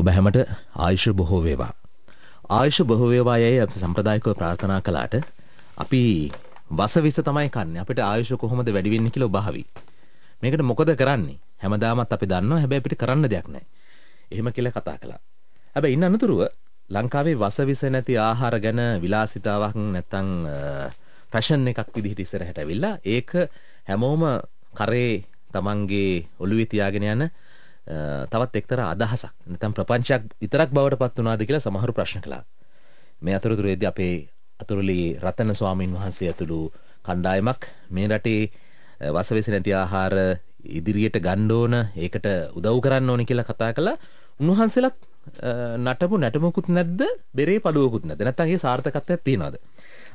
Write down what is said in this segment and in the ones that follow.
ඔබ හැමට ආයුෂ බොහෝ වේවා. ආයුෂ බොහෝ වේවා යයි අපි සම්ප්‍රදායිකව ප්‍රාර්ථනා කළාට අපි වසවිස තමයි කන්නේ. අපිට ආයුෂ කොහොමද වැඩි වෙන්නේ කියලා ඔබ හවි. මේකට මොකද කරන්නේ? හැමදාමත් අපි දන්නවා හැබැයි අපිට කරන්න දෙයක් නැහැ. එහෙම කියලා කතා කළා. හැබැයි ඉන්න අනතුරුව ලංකාවේ වසවිස නැති ආහාර ගැන විලාසිතාවක් නැත්තම් ෆැෂන් එකක් විදිහට ඉස්සරහට ඇවිල්ලා ඒක හැමෝම කරේ තමන්ගේ ඔළුවේ තියාගෙන යන තවත් එක්තර අදහසක් නැතම් ප්‍රපංචයක් විතරක් බවට පත් වුණාද කියලා සමහරු ප්‍රශ්න කළා. මේ අතරතුරේදී අපේ අතුරුලි රතන ස්වාමීන් වහන්සේ ඇතුළු කණ්ඩායමක් මේ රටේ වසවේසි නැති ආහාර ඉදිරියට ගන්න ඕන ඒකට උදව් කරන්න ඕන කියලා කතා කළා. උන්වහන්සේලත් නටපු නැටමකුත් නැද්ද? බෙරේ පළුවකුත් නැද්ද? නැත්තම් ඒ සාර්ථකත්වයක් තියනවාද?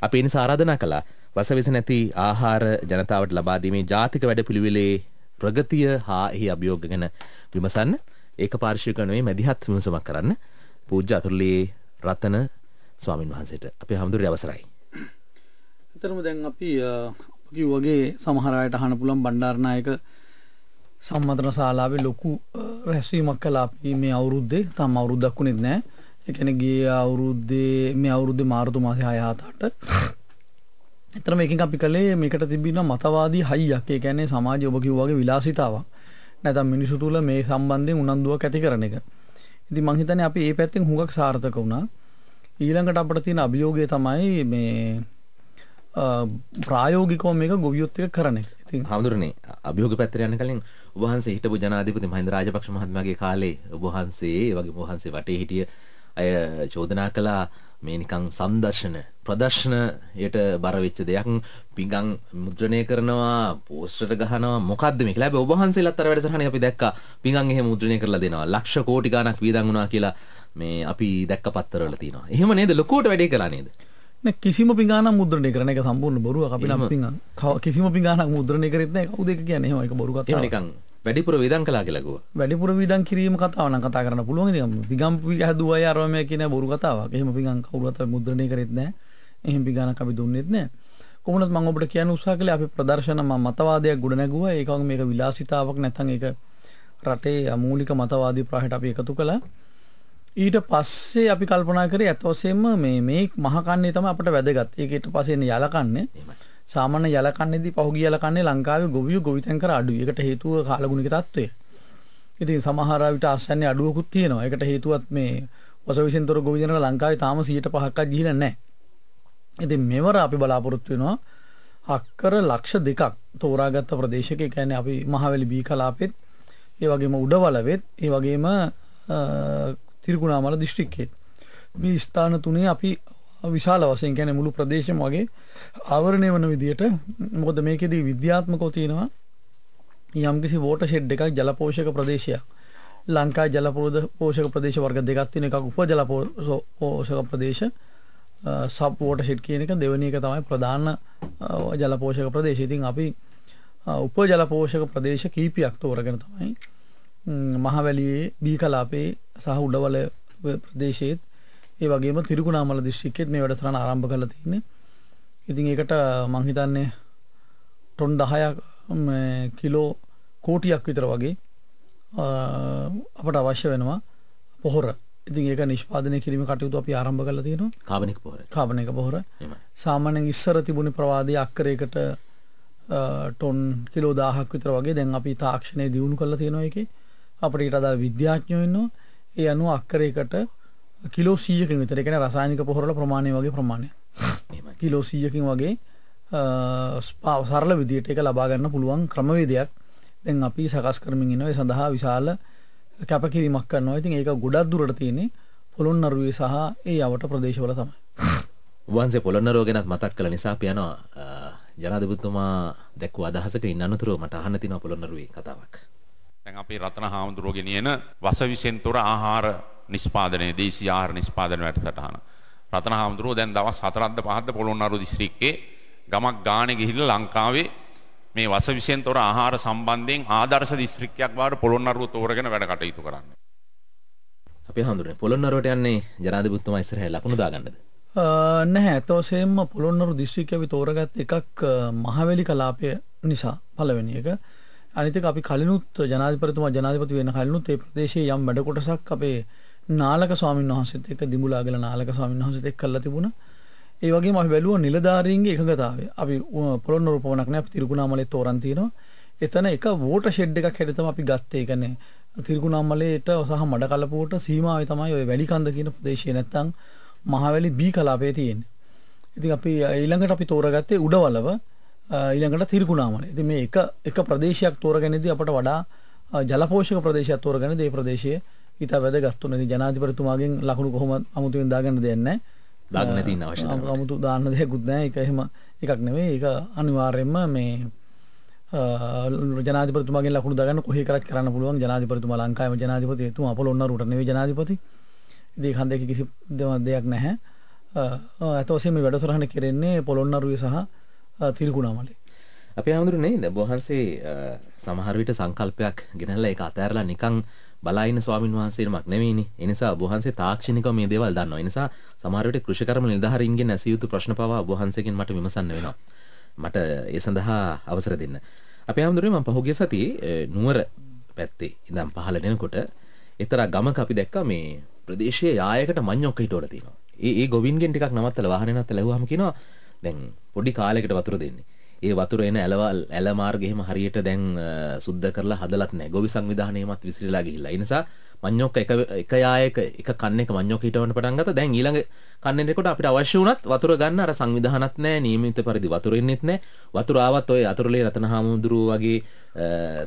අපි ඒ නිසා ආරාධනා කළා වසවේසි නැති ආහාර ජනතාවට ලබා දීමේ ජාතික වැඩපිළිවෙලේ ප්‍රගතිය හා එහි අභියෝග ගැන විමසන්න ඒක පාර්ශික නොවේ මැදිහත් විමසමක් කරන්න පූජ්‍ය අතුරුලියේ රතන ස්වාමින් වහන්සේට අපි හමුදුරේ අවසරයි. ඇත්තටම දැන් අපි කිව් වගේ සමහර අයට අහන්න පුළුවන් බණ්ඩාරනායක සම්මතන ශාලාවේ ලොකු රැස්වීමක් කළා අපි මේ අවුරුද්දේ තාම අවුරුද්දක් වුණෙත් නැහැ. ඒ කියන්නේ ගිය අවුරුද්දේ මේ අවුරුද්දේ මාර්තු මාසේ 6 7ට එතර මේකින් අපි කළේ මේකට තිබිෙන මතවාදී හයියක් ඒ කියන්නේ සමාජ ඔබ කිව්වාගේ විලාසිතාවක් නැතම් මිනිසු තුළ මේ සම්බන්ධයෙන් උනන්දුවක් ඇති කරන එක ඉති මංහිතන අපි ඒ පැත්තෙන් හුඟක් සාර්ථක වුණා ඊළඟට අපට තියෙන අභියෝගය තමයි මේ ප්‍රායෝගිකෝ මේක ගොවියොත්තක කරන ඉති හමුදුරනේ අභියෝග පැත්තරයන්න කලින් වහන්ස හිට ජනාධපති මහින්ද රාජපක්ෂ මහත්මගේ කාලේ වහන්සේ වගේ වහන්සේ වටේ හිටිය අය චෝදනා කලා මේ නිකන් සම්දර්ශන ප්‍රදර්ශනයට බරවෙච්ච දෙයක් පිඟන් මුද්‍රණය කරනවා පෝස්ටර් ගහනවා මොකද්ද මේක? ලැබෙ ඔබ වහන්සේලාත් අර වැඩසටහනේ අපි දැක්කා පිඟන් එහෙම මුද්‍රණය කරලා දෙනවා. ලක්ෂ කෝටි ගණක් වියදම් වුණා කියලා මේ අපි දැක්ක පත්තරවල තියෙනවා. එහෙම නේද? ලොකුවට වැඩේ කළා නේද? නෑ කිසිම පිඟානක් මුද්‍රණය කරන එක සම්පූර්ණ බොරුවක් අපි නම් පිඟන් කිසිම පිඟානක් මුද්‍රණය කරෙත් නෑ කවුද ඒක කියන්නේ? එහෙම ඒක බොරු කතාවක්. වැඩිපුර විදන් කලා කියලකුව වැඩිපුර විදන් කිරීම කතාවන කතා කරන්න පුළුවන් පිගම් පිහදුව අරමය කියන බොරු කතාවක් එහෙම පිගන් කවුරත මුද්‍රණය කරෙත්න එහෙම පිගාන අපි දුන්නෙත් නෑ කොමනත් මං ඔබට කියන උත්සාහ කළේ අපි ප්‍රදර්ශන මම මතවාදයක් ගොඩ නැගුවා ඒකම මේක විලාසිතාවක් නැත්නම් ඒක රටේ අමූලික මතවාදී ප්‍රහයට අපි එකතු කළා ඊට පස්සේ අපි කල්පනා කරේ ඇත්ත වශයෙන්ම මේ මේ මහකන්නේ තමයි අපිට වැදගත් ඒක ඊට පස්සේ යලකන්නේ එහෙමයි සාමාන්‍ය යලකන්නේදී පහුගිය යලකන්නේ ලංකාවේ ගොවියෝ ගොවිතැන් කර අඩුයි. ඒකට හේතුව කාලගුණික තත්ත්වය. ඉතින් සමහර විට ආසන්නේ අඩුවකුත් තියෙනවා. ඒකට හේතුවත් මේ වසවිසෙන්තර ගොවිදැනක ලංකාවේ තාම 105ක්වත් ගිහිල්ලා නැහැ. ඉතින් මෙවර අපි බලාපොරොත්තු වෙනවා අක්කර ලක්ෂ දෙකක් තෝරාගත්ත ප්‍රදේශක ඒ කියන්නේ අපි මහවැලි බී කලාපෙත් ඒ වගේම උඩවලවෙත් ඒ වගේම තිරිකුණාමල දිස්ත්‍රික්කයේ මේ ස්ථාන තුනේ අපි විශාල වශයෙන් කියන්නේ මුළු ප්‍රදේශම වගේ ආවරණය වන විදියට මොකද මේකෙදී විද්‍යාත්මකව තියෙනවා යම්කිසි වෝටර් ෂෙඩ් එකක් ජල පෝෂක ප්‍රදේශයක් ලංකා ජල පෝෂක ප්‍රදේශ වර්ග දෙකක් තියෙන එකක් උපජල පෝෂක ප්‍රදේශ සබ් වෝටර් ෂෙඩ් කියන එක දෙවෙනි එක තමයි ප්‍රධාන ජල පෝෂක ප්‍රදේශය. ඉතින් අපි උපජල පෝෂක ප්‍රදේශ කීපයක් තෝරගෙන තමයි මහවැලියේ බී කලාපේ සහ උඩවල ප්‍රදේශයේත් ඒ වගේම තිරිකුණාමල දිස්ත්‍රික්කෙත් මේ වැඩසටහන ආරම්භ කරලා තියෙන්නේ. ඉතින් ඒකට මං හිතන්නේ ටොන් 10ක් කිලෝ කෝටියක් විතර වගේ අපට අවශ්‍ය වෙනවා පොහොර. ඉතින් ඒක නිෂ්පාදනය කිරීම කටයුතු අපි ආරම්භ කරලා තියෙනවා. කාබනික පොහොර. කාබනික පොහොර. සාමාන්‍යයෙන් ඉස්සර තිබුණේ ප්‍රවාහයේ අක්කරයකට ටොන් කිලෝ 1000ක් විතර වගේ දැන් අපි තාක්ෂණය දියුණු කරලා තියෙනවා ඒකේ. අපිට ඊට අදාළ විද්‍යාඥයෝ ඉන්නවා. ඒ අනුව අක්කරයකට කිලෝ සීයකින් විතර එකන රසායනික පොහොරල ප්‍රමාණය වගේ ප්‍රමාණය කිලෝ සීයකින් වගේ සරල විදියට එක ලබාගන්න පුළුවන් ක්‍රමවේදයක් දැන් අපි සකස් කරමින් එනවා ඒ සඳහා විශාල කැපකිරීමක් කරනවා ඉතින් ඒක ගොඩක් දුරට තියෙන්නේ පොළොන් නරුවේ සහ ඒ අවට ප්‍රදේශවල තමයි වන්සේ පොළොන්න රෝගෙනත් මතක් කළ නිසා පියනවා ජනාධිපතිතුමා දැක්ව අදහසක ඉන්න අනතුරුව මට අහන්න තියෙනවා පොළොන්නරුවේ කතාවක් දැන් අපි රතන හාමුදුරුවෝ ගෙනියන වස විසෙන් තොර ආහාර නිෂ්පාදනයේ දේශීය ආහාර නිෂ්පාදන වැඩසටහන. රතන හාමුදුරුවෝ දැන් දවස් 4ක්ද 5ක්ද පොළොන්නරුව දිස්ත්‍රික්කේ ගමක් ගානේ ගිහිල්ලා ලංකාවේ මේ වසවිසෙන් තොර ආහාර සම්බන්ධයෙන් ආදර්ශ දිස්ත්‍රික්කයක් බවට පොළොන්නරුව තෝරගෙන වැඩ කටයුතු කරන්නේ. අපි හඳුරන්නේ පොළොන්නරුවට යන්නේ ජනාධිපතිතුමා ඉස්සරහා ලකුණු දාගන්නද? නැහැ තෝසෙම්ම පොළොන්නරු දිස්ත්‍රික්කය තෝරගත් එකක් මහවැලි කලාපය නිසා පළවෙනි එක. අනිතික අපි කලිනුත් ජනාධිපතිතුමා ජනාධිපති වෙන කලිනුත් ඒ ප්‍රදේශයේ යම් වැඩ කොටසක් අපේ නාලක ස්වාමීන් වහන්සේත් එක්ක දිඹුලාගල නාලක ස්වාමීන් වහන්සේත් එක්ක කරලා තිබුණා. ඒ වගේම අපි බැලුවා නිලධාරීන්ගේ එකඟතාවය. අපි පොළොන්නරුව පොවණක් නෑ අපි තිරිකුණාමලේ තෝරන් තියෙනවා. එතන එක වෝටර් ෂෙඩ් එකක් හැටියට තමයි අපි ගත්තේ. ඒ කියන්නේ තිරිකුණාමලේට සහ මඩකලපුවට සීමාවේ තමයි ওই වැලිකන්ද කියන ප්‍රදේශය නැත්තම් මහවැලි බී කලාපය තියෙන්නේ. ඉතින් අපි ඊළඟට අපි තෝරගත්තේ උඩවලව ඊළඟට තිරිකුණාමලේ. ඉතින් මේ එක එක ප්‍රදේශයක් තෝරගැනීමේදී අපට වඩා ජලපෝෂක ප්‍රදේශයක් තෝරගන්නේ මේ ප්‍රදේශයේ ඉතා වැද ගස්තුන ජනාතිපරතුමාගෙන් ලකුණු කොහොම අමුතුවෙන් දාගන්න දෙන්න දාගන තින්න අවශ්‍ය අමුතු දාන්න දෙයකුත් නෑ එක එහෙම එකක් නෙවේ එක අනිවාර්යෙන්ම මේ ජනාතිපරතුමාගේ ලකුණු දාගන්න කොහේ කරත් කරන්න පුළුවන් ජනාධිපරතුමා ලංකාවේ ජනාධිපති එතුමා අපල ඔන්නරුට නෙවෙයි ජනාධිපති ඉතින් ඒකන් දෙක කිසි දෙයක් නැහැ අතෝසේ මේ වැඩසටහන කෙරෙන්නේ පොළොන්නරුවේ සහ තිරිකුණාමලේ අපි හඳුරුනේ දැන් වහන්සේ සමහර විට සංකල්පයක් ගෙනල්ලා ඒක අතහැරලා නිකන් බලයින ස්වාමීන් වහන්සේනමක් නෙවෙයිනි. ඒ නිසා ඔබ වහන්සේ තාක්ෂණිකව මේ දේවල් දන්නවා. ඒ නිසා සමහර විට කෘෂිකර්ම නිලධාරීන්ගෙන් ඇසිය යුතු ප්‍රශ්න පවා ඔබ වහන්සේගෙන් මට විමසන්න වෙනවා. මට ඒ සඳහා අවසර දෙන්න. අපේ ආමඳුරේ මම පහුගිය සතියේ නුවර පැත්තේ ඉඳන් පහළට එනකොට එතරම් ගමක අපි දැක්කා මේ ප්‍රදේශයේ යායකට මඤ්ඤොක්ක හිටවල තියෙනවා. ඒ ඒ ගොවින්ගෙන් ටිකක් නවත්තලා වාහනේ නැත්තලා ඇහුවාම කියනවා දැන් පොඩි කාලයකට වතුර දෙන්නේ. ඒ වතුර එන ඇලවල් ඇල මාර්ගෙම හරියට දැන් සුද්ධ කරලා හදලත් නැහැ. ගොවි සංවිධානයමත් විසිරීලා ගිහිල්ලා. ඒ නිසා මඤ්ඤොක් එක එක යායක එක කන්න එක මඤ්ඤොක් හිටවන්න පටන් ගත්තා. දැන් ඊළඟ කන්නේ එකට අපිට අවශ්‍ය වුණත් වතුර ගන්න අර සංවිධානත් නැහැ. නියමිත පරිදි වතුර එන්නෙත් නැහැ. වතුර ආවත් ඔය අතුරුලේ රතනහාමුදුරුව වගේ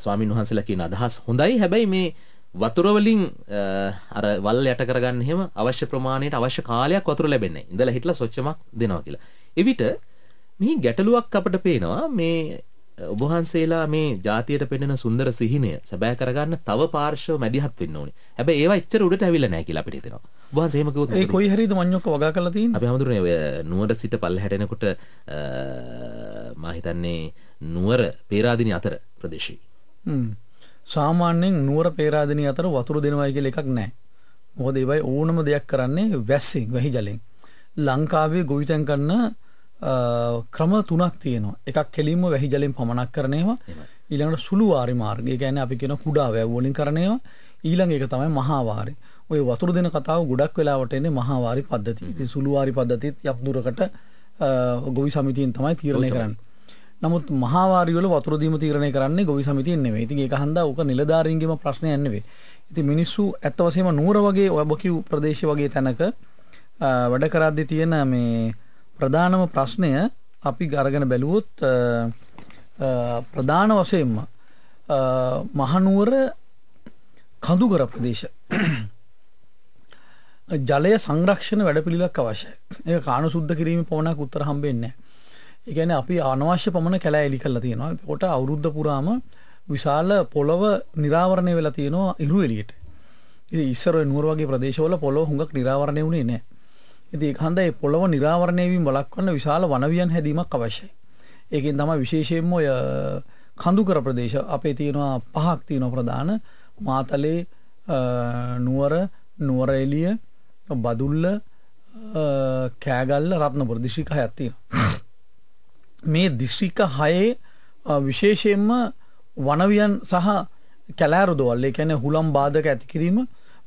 ස්වාමින් වහන්සේලා කියන අදහස් හොඳයි. හැබැයි මේ වතුර වලින් අර වල් යට කරගන්න හැම අවශ්‍ය ප්‍රමාණයට අවශ්‍ය කාලයක් වතුර ලැබෙන්නේ නැහැ. ඉඳලා හිටලා සොච්චමක් දෙනවා කියලා. එවිට මෙහි ගැටලුවක් අපට පේනවා මේ ඔබහන්සේලා මේ ජාතියට පෙන්ෙන සුන්දර සිහිනය සැබෑ කරගන්න තව පාර්ශව මැදිහත් වෙන්න ඕනේ. හැබැයි ඒවා එච්චර උඩට ඇවිල්ලා නැහැ කියලා අපිට හිතෙනවා. ඔබහන්සේ එහෙම කිව්වොත් ඒ කොයි හරියද මඤ්ඤොක්ක වගා කරලා තියෙන්නේ? අපි හඳුරන්නේ ඔය නුවර සිට පල්ලෙහාට එනකොට මා හිතන්නේ නුවර පේරාදෙණිය අතර ප්‍රදේශي. හ්ම්. සාමාන්‍යයෙන් නුවර පේරාදෙණිය අතර වතුර දෙනවයි කියලා එකක් නැහැ. මොකද ඒවයි ඕනම දෙයක් කරන්නේ වැස්සෙන්, වැහි ජලෙන්. ලංකාවේ ගොවිතැන් කරන ක්‍රම තුනක් තියෙනවා. එකක් කෙලින්ම වැහි ජලයෙන් පමනක් කරන ඒවා. ඊළඟට සුළු වාරි මාර්ගය. ඒ කියන්නේ අපි කියන කුඩා වැව් වලින් කරන ඒවා. ඊළඟ එක තමයි මහා වාරි. ওই වතුර දෙන කතාව ගොඩක් වෙලාවට එන්නේ මහා වාරි පද්ධතිය. ඉතින් සුළු වාරි පද්ධතියත් යක් දුරකට ගොවි සමිතියෙන් තමයි තීරණය කරන්නේ. නමුත් මහා වාරි වල වතුර දීම තීරණය කරන්නේ ගොවි සමිතියෙන් නෙවෙයි. ඉතින් ඒක හන්දා උක නිලධාරීන්ගේම ප්‍රශ්නයක් නෙවෙයි. ඉතින් මිනිස්සු ඇත්ත වශයෙන්ම නුවර වගේ ඔය බකිව් ප්‍රදේශ වගේ තැනක වැඩ කරද්දී තියෙන මේ ප්‍රධානම ප්‍රශ්නය අපි ගරගෙන බැලුවොත් ප්‍රධාන වශයෙන්ම මහනුවර කඳුකර ප්‍රදේශ ජලය සංරක්ෂණ වැඩපිළිලක් අවශ්‍යයි. ඒක කාණු සුද්ධ කිරීම පමණක් උත්තර හම්බෙන්නේ නැහැ. ඒ කියන්නේ අපි අනවශ්‍ය පමණ කැලෑ එලි කරලා තියෙනවා. කොට අවුරුද්ද පුරාම විශාල පොළව නිරාවරණය වෙලා තියෙනවා ඉරු එළියට. ඉතින් ඉස්සර නුවර වගේ ප්‍රදේශවල පොළොව හුඟක් නිරාවරණය වුණේ නැහැ. ඉති හන්දේ පොළොව නිරාවරණයවීම වලක්වන්න විශාල වනවියන් හැදීමක් අවශ්‍යයි. ඒකෙන් තම විශේෂයෙන්ම ඔය කඳුකර ප්‍රදේශ අපේ තියෙනවා පහක් තියෙන ප්‍රධාන මාතලේ නුවර නුවර එළිය බදුල්ල කෑගල්ල රත්නපුර දිශ්‍රික හයක් තියෙනවා. මේ දිශ්‍රික හයේ විශේෂයෙන්ම වනවියන් සහ කැලෑරු දොවල් ඒ කියන්නේ හුලම් බාධක ඇති කිරීම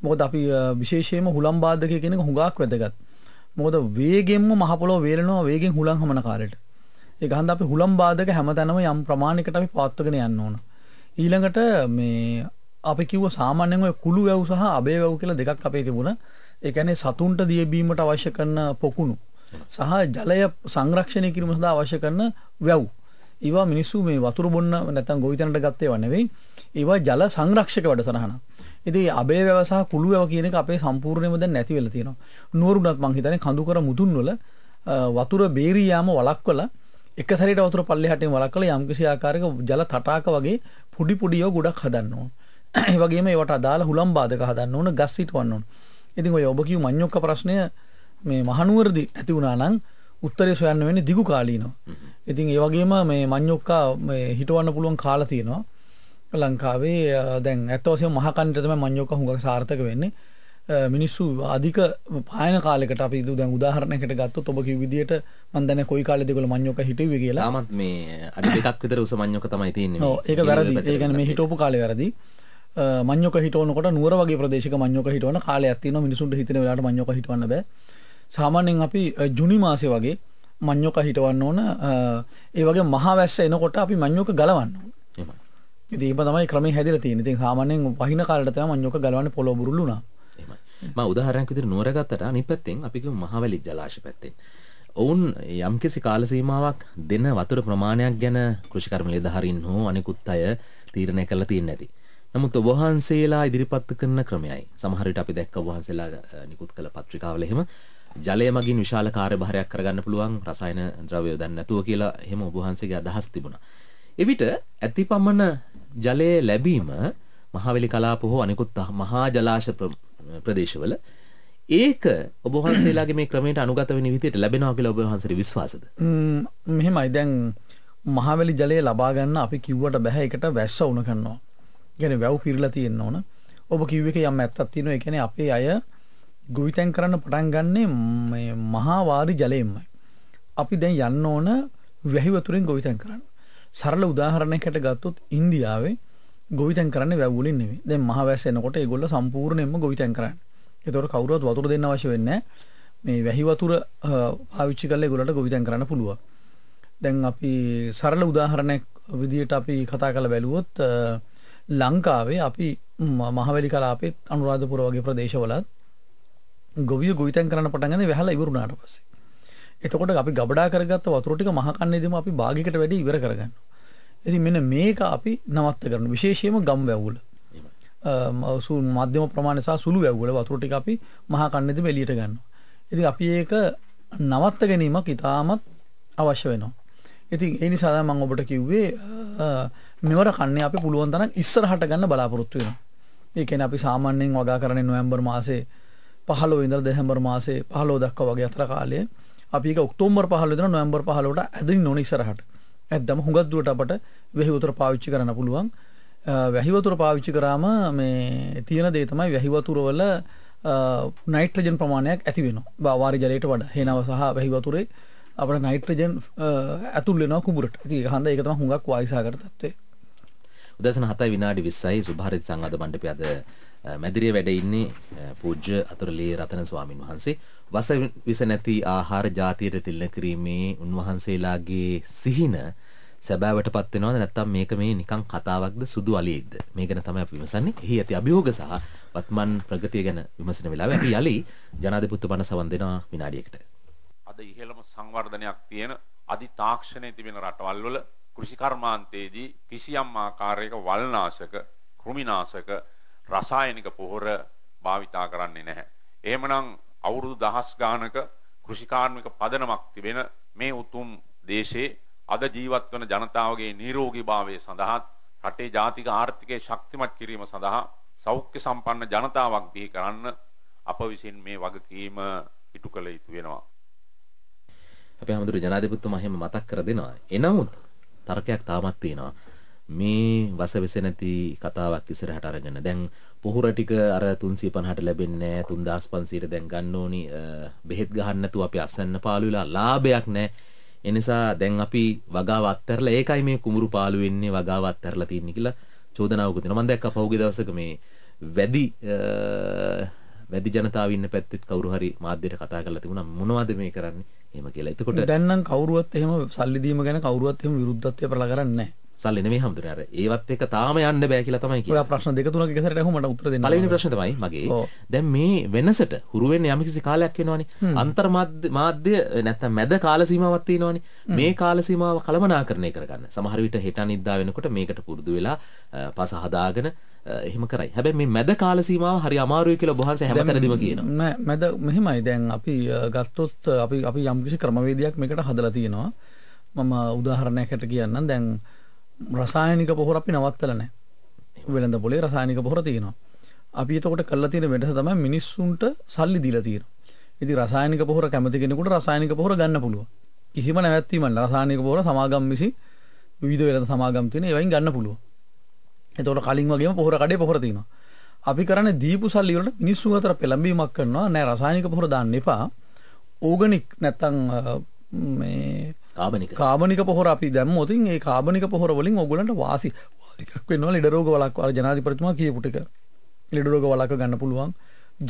මොකද අපි විශේෂයෙන්ම හුලම් බාධක කියන එක හුඟක් වැදගත්. මොකද වේගෙන්ම මහ පොළොව වේලෙනවා වේගෙන් හුලං හමන කාලෙට. ඒක හන්ද අපි හුලම් බාධක හැමතැනම යම් ප්‍රමාණයකට අපි පාත්වගෙන යන්න ඕන. ඊළඟට මේ අපි කිව්ව සාමාන්‍යයෙන් ඔය කුළු වැව් සහ අබේ වැව් කියලා දෙකක් අපේ තිබුණා. ඒ කියන්නේ සතුන්ට දිය බීමට අවශ්‍ය කරන පොකුණු සහ ජලය සංරක්ෂණය කිරීම සඳහා අවශ්‍ය කරන වැව්. ඒවා මිනිස්සු මේ වතුර බොන්න නැත්නම් ගොවිතැනට ගත්තේ නෙවෙයි. ඒවා ජල සංරක්ෂක වැඩසටහනක්. ඉතින් අබේ වැව සහ කුළු වැව කියන එක අපේ සම්පූර්ණයෙන්ම දැන් නැති වෙලා තියෙනවා. නුවරුණත් මං හිතන්නේ කඳුකර මුදුන් වල වතුර බේරී යාම වළක්වලා එක සැරේට වතුර පල්ලෙහාටින් වළක්වලා යම්කිසි ආකාරයක ජල තටාක වගේ පොඩි පොඩිව ගොඩක් හදන්න ඕන. ඒ වගේම ඒවට අදාළ හුලම් බාධක හදන්න ඕන, ගස් සිටවන්න ඕන. ඉතින් ඔය ඔබ කියු මඤ්ඤොක්ක ප්‍රශ්නය මේ මහනුවරදී ඇති වුණා නම් උත්තරේ සොයන්න වෙන්නේ දිගු කාලීනව. ඉතින් ඒ වගේම මේ මඤ්ඤොක්කා මේ හිටවන්න පුළුවන් කාලා තියෙනවා. ලංකාවේ දැන් ඇත්තවසය මහකන්ටතම මංයෝක හුඟක් සාර්ථක වෙන්නේ මිනිස්සු අධික පාන කාලෙකට අපි දු දැන් උදාහරණයකට ගත්තු ඔබ කිව් විදියට මන් දැන කොයි කාලෙ දෙකල මඤ්ඤෝක හිටුවේ කියලා. මත් මේ අඩි දෙකක් විතර උස මඤ්ඤෝක තමයි තියෙන්නේ. ඔව් ඒක වැරදි. ඒ කියන්නේ මේ හිටවපු කාලේ වැරදි. මඤ්ඤෝක හිටවනකොට නුවර වගේ ප්‍රදේශයක මඤ්ඤෝක හිටවන කාලයක් තියෙනවා මිනිසුන්ට හිතෙන වෙලාවට මඤ්ඤෝක හිටවන්න බෑ. සාමාන්‍යයෙන් අපි ජුනි මාසේ වගේ මඤ්ඤෝක හිටවන්න ඕන. ඒ වගේ මහා වැස්ස එනකොට අපි මඤ්ඤෝක ගලවන්න ඕන. ඉතින් තමයි ක්‍රමේ හැදිලා තියෙන්නේ. ඉතින් සාමාන්‍යයෙන් වහින කාලට තමයි මඤ්ඤොක ගලවන්නේ පොළොව බුරුල් වුණා. එහෙමයි. මම උදාහරණයක් විදිහට නුවර ගත්තට අනිත් පැත්තෙන් අපි කියමු මහවැලි ජලාශය පැත්තෙන්. ඔවුන් යම්කිසි කාල සීමාවක් දෙන වතුර ප්‍රමාණයක් ගැන කෘෂිකර්ම ලේදහරින් හෝ අනිකුත් අය තීරණය කරලා තියෙන්නේ නැති. නමුත් ඔබ වහන්සේලා ඉදිරිපත් කරන ක්‍රමයයි. සමහර විට අපි දැක්ක ඔබ වහන්සේලා නිකුත් කළ පත්‍රිකාවල එහෙම ජලය මගින් විශාල කාර්යභාරයක් කරගන්න පුළුවන් රසායන ද්‍රව්‍ය යොදන්න නැතුව කියලා එහෙම ඔබ වහන්සේගේ අදහස් තිබුණා. එවිට ඇතිපමණ ජලය ලැබීම මහවැලි කලාප හෝ අනෙකුත් මහා ජලාශ ප්‍රදේශවල ඒක ඔබහන්සේලාගේ මේ ක්‍රමයට අනුගත වෙන විදිහට ලැබෙනවා කියලා ඔබ වහන්සේ විශ්වාසද? මෙහෙමයි දැන් මහවැලි ජලය ලබා ගන්න අපි කිව්වට බෑ ඒකට වැස්ස වුණ ගන්නවා. කියන්නේ වැව් පිරලා තියෙන්න ඕන. ඔබ කිව් එක යම් ඇත්තක් තියෙනවා. ඒ කියන්නේ අපේ අය ගොවිතැන් කරන්න පටන් ගන්නෙ මේ මහා වාරි ජලයෙන්මයි. අපි දැන් යන්න ඕන වැහිවතුරෙන් ගොවිතැන් කරන්න. සරල උදාහරණයකට ගත්තොත් ඉන්දියාවේ ගොවිතැන් කරන්න වැැවලින් නෙවේ දැ මහවැස එනකොට ගොල්ල සම්පූර්ණයෙන්ම ගොවිතැන් කරන්න එතොට කවරුවත් වතුර දෙන්න වශ වෙන්න මේ වැහි වතුර ආවිච්චි කල්ල ගොලට ගොවිතැන් කරන්න පුළුව දැන් අපි සරල උදාහරණයක් විදියට අපි කතා කළ බැලුවොත් ලංකාවේ අපි මහවැලි කලාපේ අනුරාධපුර වගේ ප්‍රදේශවලත් ගොවිය ගොවිතැන් කරන්න පටගන්න වැහලා ඉවරුණාට පස්සේ එතකොට අපි ගබඩා කරගත්ත වතුර ටික මහ කන්නේදීම අපි භාගයකට වැඩි ඉවර කරගන්නවා. ඉතින් මෙන්න මේක අපි නවත්ත කරනවා. විශේෂයෙන්ම ගම් වැවුල. සුළු මධ්‍යම ප්‍රමාණය සහ සුළු වැවුල වතුර ටික අපි මහ කන්නේදීම එළියට ගන්නවා. ඉතින් අපි ඒක නවත්ත ගැනීමක් ඉතාමත් අවශ්‍ය වෙනවා. ඉතින් ඒ නිසා තමයි මම ඔබට කිව්වේ මෙවර කන්නේ අපි පුළුවන් තරම් ඉස්සරහට ගන්න බලාපොරොත්තු වෙනවා. ඒ කියන්නේ අපි සාමාන්‍යයෙන් වගා කරන්නේ නොවැම්බර් මාසේ 15 ඉඳලා දෙසැම්බර් මාසේ 15 දක්වා වගේ අතර කාලයේ අපි ඒක ඔක්තෝබර් 15 වෙනිදා නොවැම්බර් 15ට ඇදින් නොන ඉස්සරහට. නැත්නම් හුඟක් දුරට අපට වැහි වතුර පාවිච්චි කරන්න පුළුවන්. වැහි වතුර පාවිච්චි කරාම මේ තියෙන දේ තමයි වැහි වතුර වල නයිට්‍රජන් ප්‍රමාණයක් ඇති වෙනවා. වාරි ජලයට වඩා හේනව සහ වැහි වතුරේ අපට නයිට්‍රජන් ඇතුල් වෙනවා කුඹුරට. ඉතින් ඒක හන්ද ඒක තමයි හුඟක් වායිසහගත තත්ත්වය. උදෑසන 7 විනාඩි 20යි සුභාරිත් සංවාද මණ්ඩපය අද මැදිරිය වැඩ ඉන්නේ පූජ්‍ය අතුරුලී රතන ස්වාමින් වහන්සේ. වස විස නැති ආහාර ජාතියට තිලන කිරීමේ උන්වහන්සේලාගේ සිහින සැබෑවටපත් වෙනවද නැත්නම් මේක මේ නිකන් කතාවක්ද සුදු අලියෙක්ද? මේ ගැන තමයි අපි විමසන්නේ. එහි ඇති අභියෝග සහ වත්මන් ප්‍රගතිය ගැන විමසන වෙලාවේ අපි යලි ජනාධිපතිතුමන සවන් දෙනවා විනාඩියකට. අද ඉහළම සංවර්ධනයක් තියෙන අධි තාක්ෂණයේ තිබෙන රටවල් වල කෘෂි කර්මාන්තයේදී කිසියම් ආකාරයක වල්නාශක, කෘමිනාශක රසායනික පොහොර භාවිතා කරන්නේ නැහැ. එහෙමනම් අවුරුදු දහස් ගානක කෘෂිකාර්මික පදනමක් තිබෙන මේ උතුම් දේශේ අද ජීවත් වන ජනතාවගේ නිරෝගීභාවය සඳහා රටේ ජාතික ආර්ථිකය ශක්තිමත් කිරීම සඳහා සෞඛ්‍ය සම්පන්න ජනතාවක් බිහි කරන්න අප විසින් මේ වගකීම ඉටු කළ යුතු වෙනවා. අපේ හැමදෙර ජනාධිපතිතුමා එහෙම මතක් කර දෙනවා. එනමුත් තර්කයක් තාමත් තියෙනවා. මේ වස වෙස නැති කතාවක් ඉස්සරහට අරගෙන දැන් පොහොර ටික අර 350ට ලැබෙන්නේ නැහැ 3500ට දැන් ගන්න ඕනි බෙහෙත් ගහන්න නැතුව අපි අසන්න පාළු වෙලා ලාභයක් නැහැ ඒ නිසා දැන් අපි වගාව අත්හැරලා ඒකයි මේ කුඹුරු පාළු වෙන්නේ වගාව අත්හැරලා තින්නේ කියලා චෝදනාවකුත් දෙනවා මම දැක්කා පහුගිය දවසක මේ වැඩි වැඩි ජනතාව ඉන්න පැත්තෙත් කවුරු හරි මාධ්‍යයට කතා කරලා තිබුණා මොනවද මේ කරන්නේ එහෙම කියලා. එතකොට දැන් නම් කවුරුවත් එහෙම සල්ලි දීම ගැන කවුරුවත් එහෙම විරුද්ධත්වය පළ කරන්නේ නැහැ. සල්ලි නෙමෙයි හම්දුනේ අර ඒවත් එක තාම යන්න බෑ කියලා තමයි කියන්නේ. ඔය ප්‍රශ්න දෙක තුනක් එකසරට අහුව මට උත්තර දෙන්න. පළවෙනි ප්‍රශ්න තමයි මගේ. දැන් මේ වෙනසට හුරු වෙන්න යම්කිසි කාලයක් වෙනවනේ. අන්තර් මාධ්‍ය නැත්තම් මැද කාල සීමාවක් තියෙනවනේ. මේ කාල සීමාව කළමනාකරණය කරගන්න. සමහර විට හෙට අනිද්දා වෙනකොට මේකට පුරුදු වෙලා පස හදාගෙන එහෙම කරයි. හැබැයි මේ මැද කාල සීමාව හරි අමාරුයි කියලා බොහන්ස හැමතැනදීම කියනවා. නෑ මැද මෙහෙමයි දැන් අපි ගත්තොත් අපි අපි යම්කිසි ක්‍රමවේදයක් මේකට හදලා තියෙනවා. මම උදාහරණයකට කියන්නම් දැන් රසායනික පොහොර අපි නවත්තලා නැහැ. වෙළඳ පොලේ රසායනික පොහොර තියෙනවා. අපි එතකොට කළා තියෙන වෙනස තමයි මිනිස්සුන්ට සල්ලි දීලා තියෙනවා. ඉතින් රසායනික පොහොර කැමති කෙනෙකුට රසායනික පොහොර ගන්න පුළුවන්. කිසිම නැවැත්වීමක් රසායනික පොහොර සමාගම් විසින් විවිධ වෙළඳ සමාගම් තියෙන ඒවායින් ගන්න පුළුවන්. එතකොට කලින් වගේම පොහොර කඩේ පොහොර තියෙනවා. අපි කරන්නේ දීපු සල්ලි වලට මිනිස්සු අතර පෙළඹීමක් කරනවා. නෑ රසායනික පොහොර දාන්න එපා. ඕගනික් නැත්තම් මේ කාබනික කාබනික පොහොර අපි දැම්මොතින් ඒ කාබනික පොහොර වලින් ඔගලන්ට වාසි වාසිකක් වෙනවා ලෙඩ රෝග වලක් අර ජනාධිපතිතුමා කියපු ටික ලෙඩ රෝග වලක ගන්න පුළුවන්